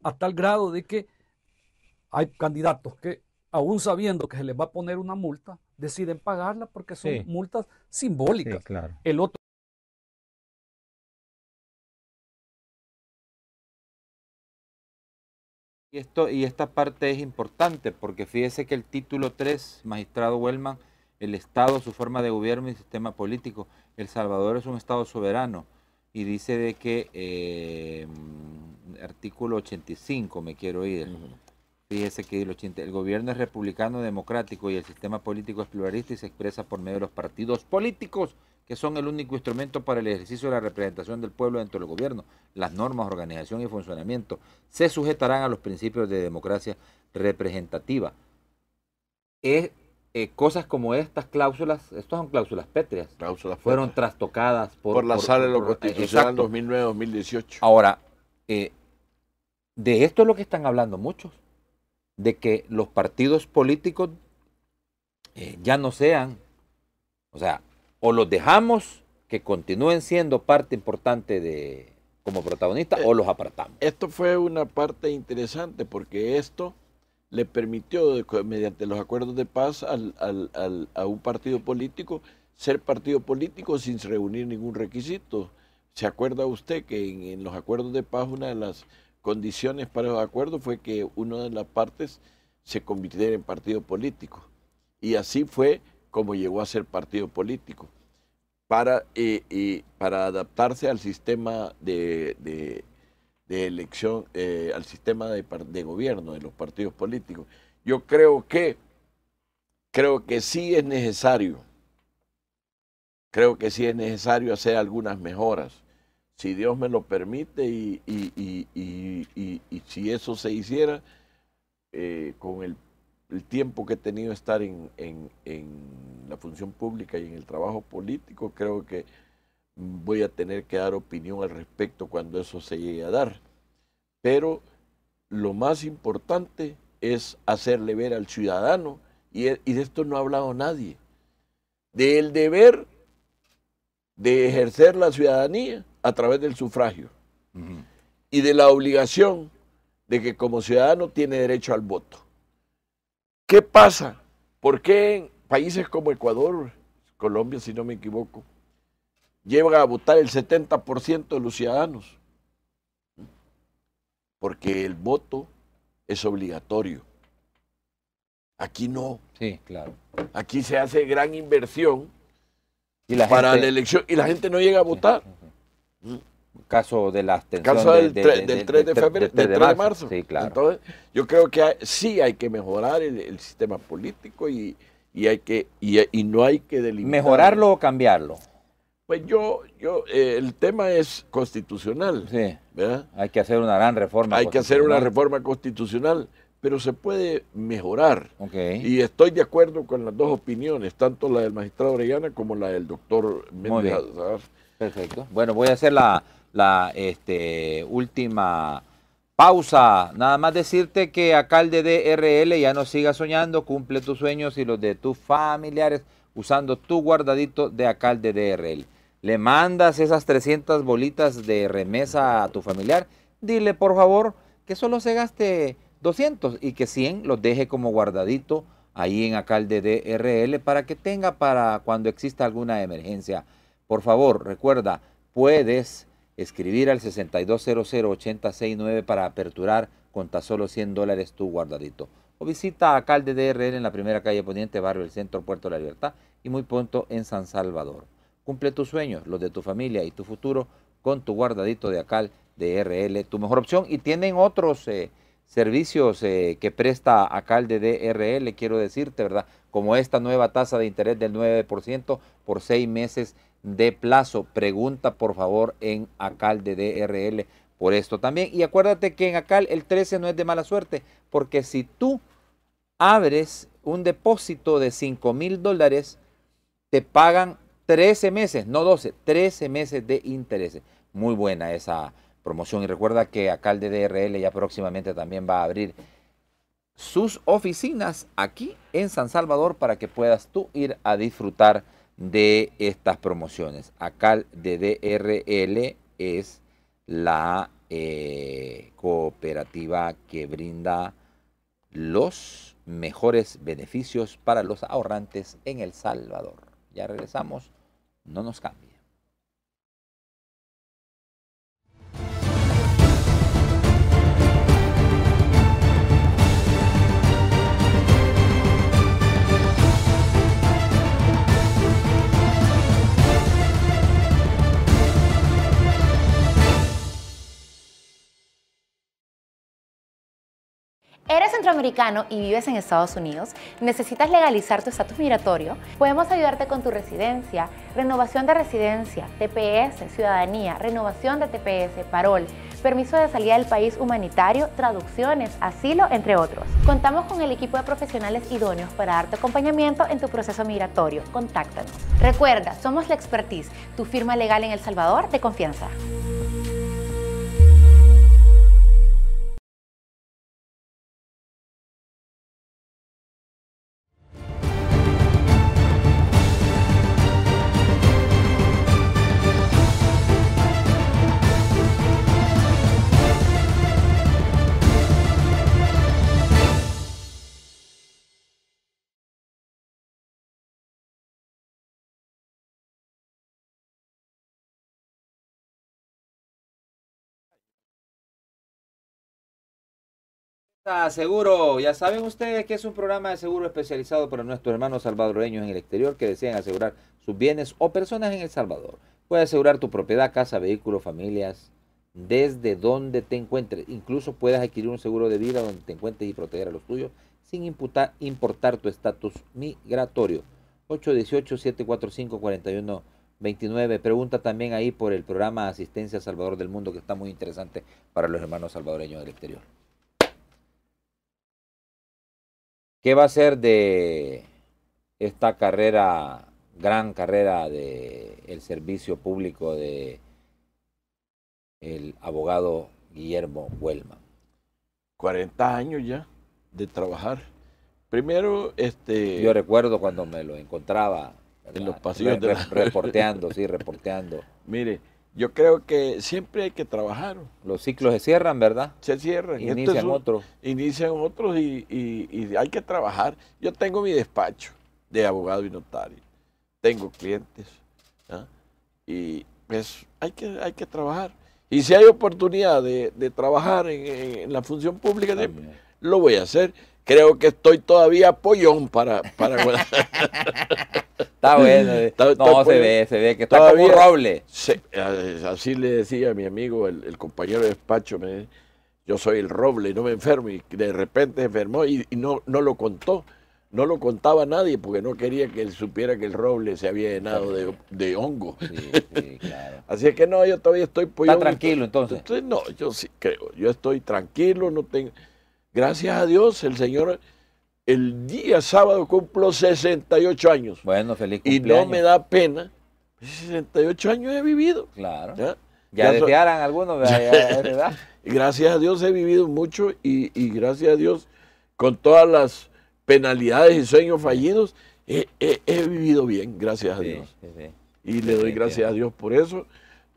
a tal grado de que hay candidatos que, aún sabiendo que se les va a poner una multa, deciden pagarla porque son multas simbólicas. El otro Y, esto, y esta parte es importante porque fíjese que el título 3, magistrado Wellman, el Estado, su forma de gobierno y sistema político. El Salvador es un Estado soberano y dice de que, em, artículo 85, me quiero ir. Fíjese que el, el gobierno es republicano democrático y el sistema político es pluralista y se expresa por medio de los partidos políticos, que son el único instrumento para el ejercicio de la representación del pueblo dentro del gobierno. Las normas, organización y funcionamiento se sujetarán a los principios de democracia representativa. Es eh, cosas como estas cláusulas, estas son cláusulas pétreas, fueron trastocadas por, por la sala de lo eh, constitucional 2009-2018. Ahora, eh, de esto es lo que están hablando muchos, de que los partidos políticos ya no sean, o sea, o los dejamos que continúen siendo parte importante de como protagonista o los apartamos. Esto fue una parte interesante porque esto le permitió, mediante los acuerdos de paz, a un partido político ser partido político sin reunir ningún requisito. ¿Se acuerda usted que en, los acuerdos de paz una de las condiciones para los acuerdos fue que una de las partes se convirtiera en partido político? Y así fue como llegó a ser partido político, para, eh, eh, para adaptarse al sistema de de elección, eh, al sistema de, gobierno de los partidos políticos. Yo creo que, creo que sí es necesario, creo que sí es necesario hacer algunas mejoras, si Dios me lo permite y, si eso se hiciera eh, con el, tiempo que he tenido estar en, en la función pública y en el trabajo político, creo que voy a tener que dar opinión al respecto cuando eso se llegue a dar. Pero lo más importante es hacerle ver al ciudadano, y, e, de esto no ha hablado nadie, del deber de ejercer la ciudadanía a través del sufragio y de la obligación de que como ciudadano tiene derecho al voto. ¿Qué pasa? ¿Por qué en países como Ecuador, Colombia si no me equivoco, lleva a votar el 70% de los ciudadanos. Porque el voto es obligatorio. Aquí no. Sí, claro. Aquí se hace gran inversión y la para la elección y la gente no llega a votar. Caso de la del, de, de, 3 de, del 3 de marzo. Entonces, yo creo que sí hay que mejorar el, sistema político y, y hay que, y, y, no hay que delimitar. ¿Mejorarlo o cambiarlo? Pues yo, yo eh, el tema es constitucional. Sí. ¿verdad? Hay que hacer una gran reforma. Hay que hacer una reforma constitucional, pero se puede mejorar. Okay. Y estoy de acuerdo con las dos opiniones, tanto la del magistrado Orellana como la del doctor Méndez. Perfecto. Bueno, voy a hacer la, la este, última pausa. Nada más decirte que alcalde de RL, ya no siga soñando, cumple tus sueños y los de tus familiares usando tu guardadito de alcalde de RL le mandas esas 300 bolitas de remesa a tu familiar, dile por favor que solo se gaste 200 y que 100 los deje como guardadito ahí en Alcalde DRL para que tenga para cuando exista alguna emergencia. Por favor, recuerda, puedes escribir al 6200 para aperturar con tan solo 100 dólares tu guardadito. O visita Acalde DRL en la primera calle Poniente, barrio del centro, Puerto de la Libertad y muy pronto en San Salvador. Cumple tus sueños, los de tu familia y tu futuro con tu guardadito de acal drl tu mejor opción. Y tienen otros eh, servicios eh, que presta acal de DRL, quiero decirte, ¿verdad? Como esta nueva tasa de interés del 9% por seis meses de plazo. Pregunta por favor en acal de DRL por esto también. Y acuérdate que en acal el 13 no es de mala suerte, porque si tú abres un depósito de 5 mil dólares, te pagan 13 meses, no 12, 13 meses de intereses. Muy buena esa promoción. Y recuerda que de DRL ya próximamente también va a abrir sus oficinas aquí en San Salvador para que puedas tú ir a disfrutar de estas promociones. Acal de DRL es la eh, cooperativa que brinda los mejores beneficios para los ahorrantes en El Salvador. Ya regresamos no nos cambie. ¿Eres centroamericano y vives en Estados Unidos? ¿Necesitas legalizar tu estatus migratorio? Podemos ayudarte con tu residencia, renovación de residencia, TPS, ciudadanía, renovación de TPS, parol, permiso de salida del país humanitario, traducciones, asilo, entre otros. Contamos con el equipo de profesionales idóneos para darte acompañamiento en tu proceso migratorio. Contáctanos. Recuerda, somos la expertise, tu firma legal en El Salvador de confianza. Seguro, ya saben ustedes que es un programa de seguro especializado para nuestros hermanos salvadoreños en el exterior que desean asegurar sus bienes o personas en El Salvador. Puedes asegurar tu propiedad, casa, vehículo, familias, desde donde te encuentres. Incluso puedes adquirir un seguro de vida donde te encuentres y proteger a los tuyos sin importar tu estatus migratorio. 818-745-4129. Pregunta también ahí por el programa Asistencia Salvador del Mundo que está muy interesante para los hermanos salvadoreños del exterior. ¿Qué va a ser de esta carrera, gran carrera del el servicio público de el abogado Guillermo Huelma? 40 años ya de trabajar. Primero, este... Yo recuerdo cuando me lo encontraba. En los pasillos Reporteando, sí, reporteando. Mire, yo creo que siempre hay que trabajar. Los ciclos se cierran, ¿verdad? Se cierran. Este inician otros. Inician otros y, hay que trabajar. Yo tengo mi despacho de abogado y notario. Tengo clientes. Y pues hay que, hay que trabajar. Y si hay oportunidad de, trabajar en, la función pública, lo voy a hacer. Creo que estoy todavía pollón para... para... Está bueno. Eh. no, se ve, se ve que está como roble. Eh, así le decía a mi amigo, el, compañero de despacho, yo soy el roble, no me enfermo. Y de repente se enfermó y, no, no lo contó. No lo contaba nadie porque no quería que él supiera que el roble se había llenado de, hongo. Así es que no, yo todavía estoy... Pues, ¿Está tranquilo entonces? entonces? No, yo sí creo. Yo estoy tranquilo, no tengo... Gracias a Dios, el Señor el día sábado cumplo 68 años. Bueno, feliz cumpleaños. Y no me da pena. 68 años he vivido. Claro. Ya, algunos, gracias a Dios he vivido mucho y, gracias a Dios con todas las penalidades y sueños fallidos he, vivido bien, gracias a Dios. Y le doy gracias a Dios por eso.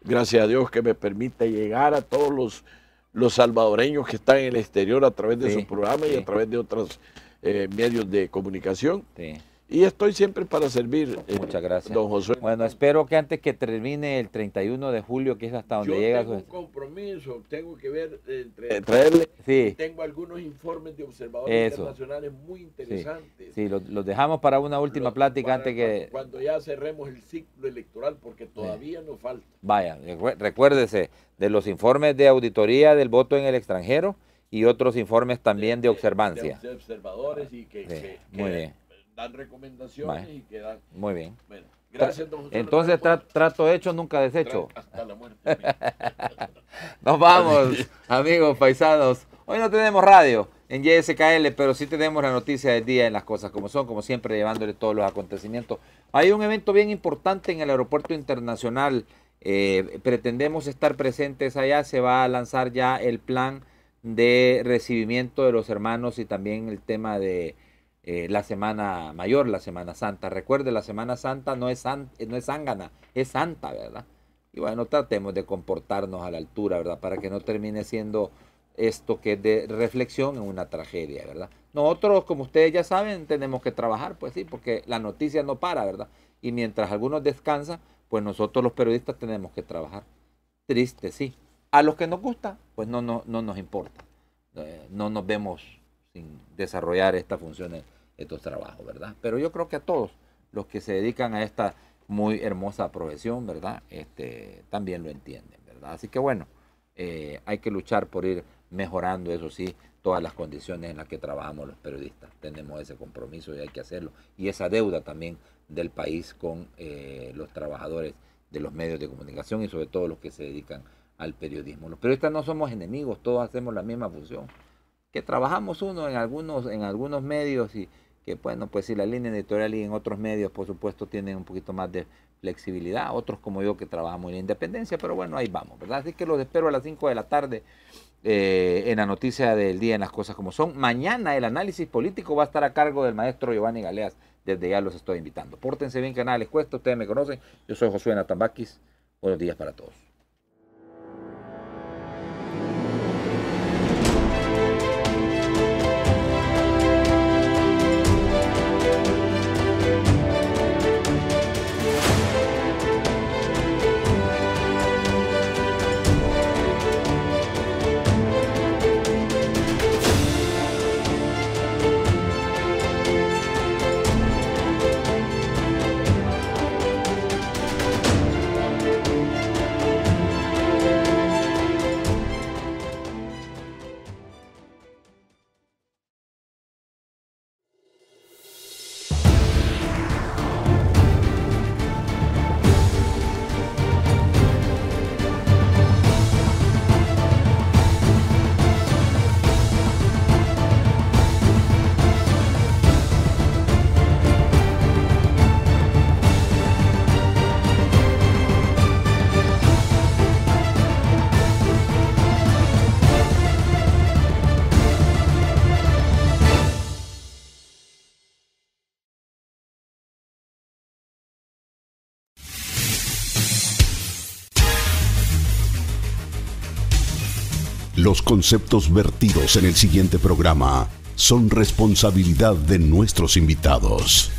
Gracias a Dios que me permite llegar a todos los, los salvadoreños que están en el exterior a través de su programa y a través de otras eh, medios de comunicación. Y estoy siempre para servir. Eh, Muchas gracias. Don José. Bueno, espero que antes que termine el 31 de julio, que es hasta donde llega. Tengo un compromiso, tengo que ver, entre, traerle. Sí. Tengo algunos informes de observadores internacionales muy interesantes. Sí, los, dejamos para una última plática antes que. Cuando ya cerremos el ciclo electoral, porque todavía nos falta. Vaya, recuérdese de los informes de auditoría del voto en el extranjero y otros informes también de, observancia. observadores y que, bien. dan recomendaciones y que dan... Muy bien. gracias, Entonces, trato hecho, nunca deshecho. hasta la muerte. Nos vamos, amigos paisanos. Hoy no tenemos radio en YSKL, pero sí tenemos la noticia del día en las cosas como son, como siempre, llevándole todos los acontecimientos. Hay un evento bien importante en el aeropuerto internacional. Eh, pretendemos estar presentes allá. Se va a lanzar ya el plan de recibimiento de los hermanos y también el tema de eh, la Semana Mayor, la Semana Santa. Recuerde, la Semana Santa no es, san, no es sangana, es santa, ¿verdad? Y bueno, tratemos de comportarnos a la altura, ¿verdad? Para que no termine siendo esto que es de reflexión en una tragedia, ¿verdad? Nosotros, como ustedes ya saben, tenemos que trabajar, pues sí, porque la noticia no para, ¿verdad? Y mientras algunos descansan, pues nosotros los periodistas tenemos que trabajar. Triste, sí, a los que nos gusta, pues no, no, no nos importa. Eh, no nos vemos sin desarrollar estas funciones, estos trabajos, ¿verdad? Pero yo creo que a todos los que se dedican a esta muy hermosa profesión, ¿verdad? Este, también lo entienden, ¿verdad? Así que bueno, eh, hay que luchar por ir mejorando, eso sí, todas las condiciones en las que trabajamos los periodistas. Tenemos ese compromiso y hay que hacerlo. Y esa deuda también del país con eh, los trabajadores de los medios de comunicación y sobre todo los que se dedican al periodismo. Los periodistas no somos enemigos, todos hacemos la misma función. Que trabajamos uno en algunos, en algunos medios y que, bueno, pues si la línea editorial y en otros medios, por supuesto, tienen un poquito más de flexibilidad. Otros como yo que trabajamos en la independencia, pero bueno, ahí vamos, ¿verdad? Así que los espero a las 5 de la tarde. Eh, en la noticia del día, en las cosas como son. Mañana el análisis político va a estar a cargo del maestro Giovanni Galeas. Desde ya los estoy invitando. Pórtense bien, canales cuesta, ustedes me conocen. Yo soy Josué Natambakis, Buenos días para todos. Los conceptos vertidos en el siguiente programa son responsabilidad de nuestros invitados.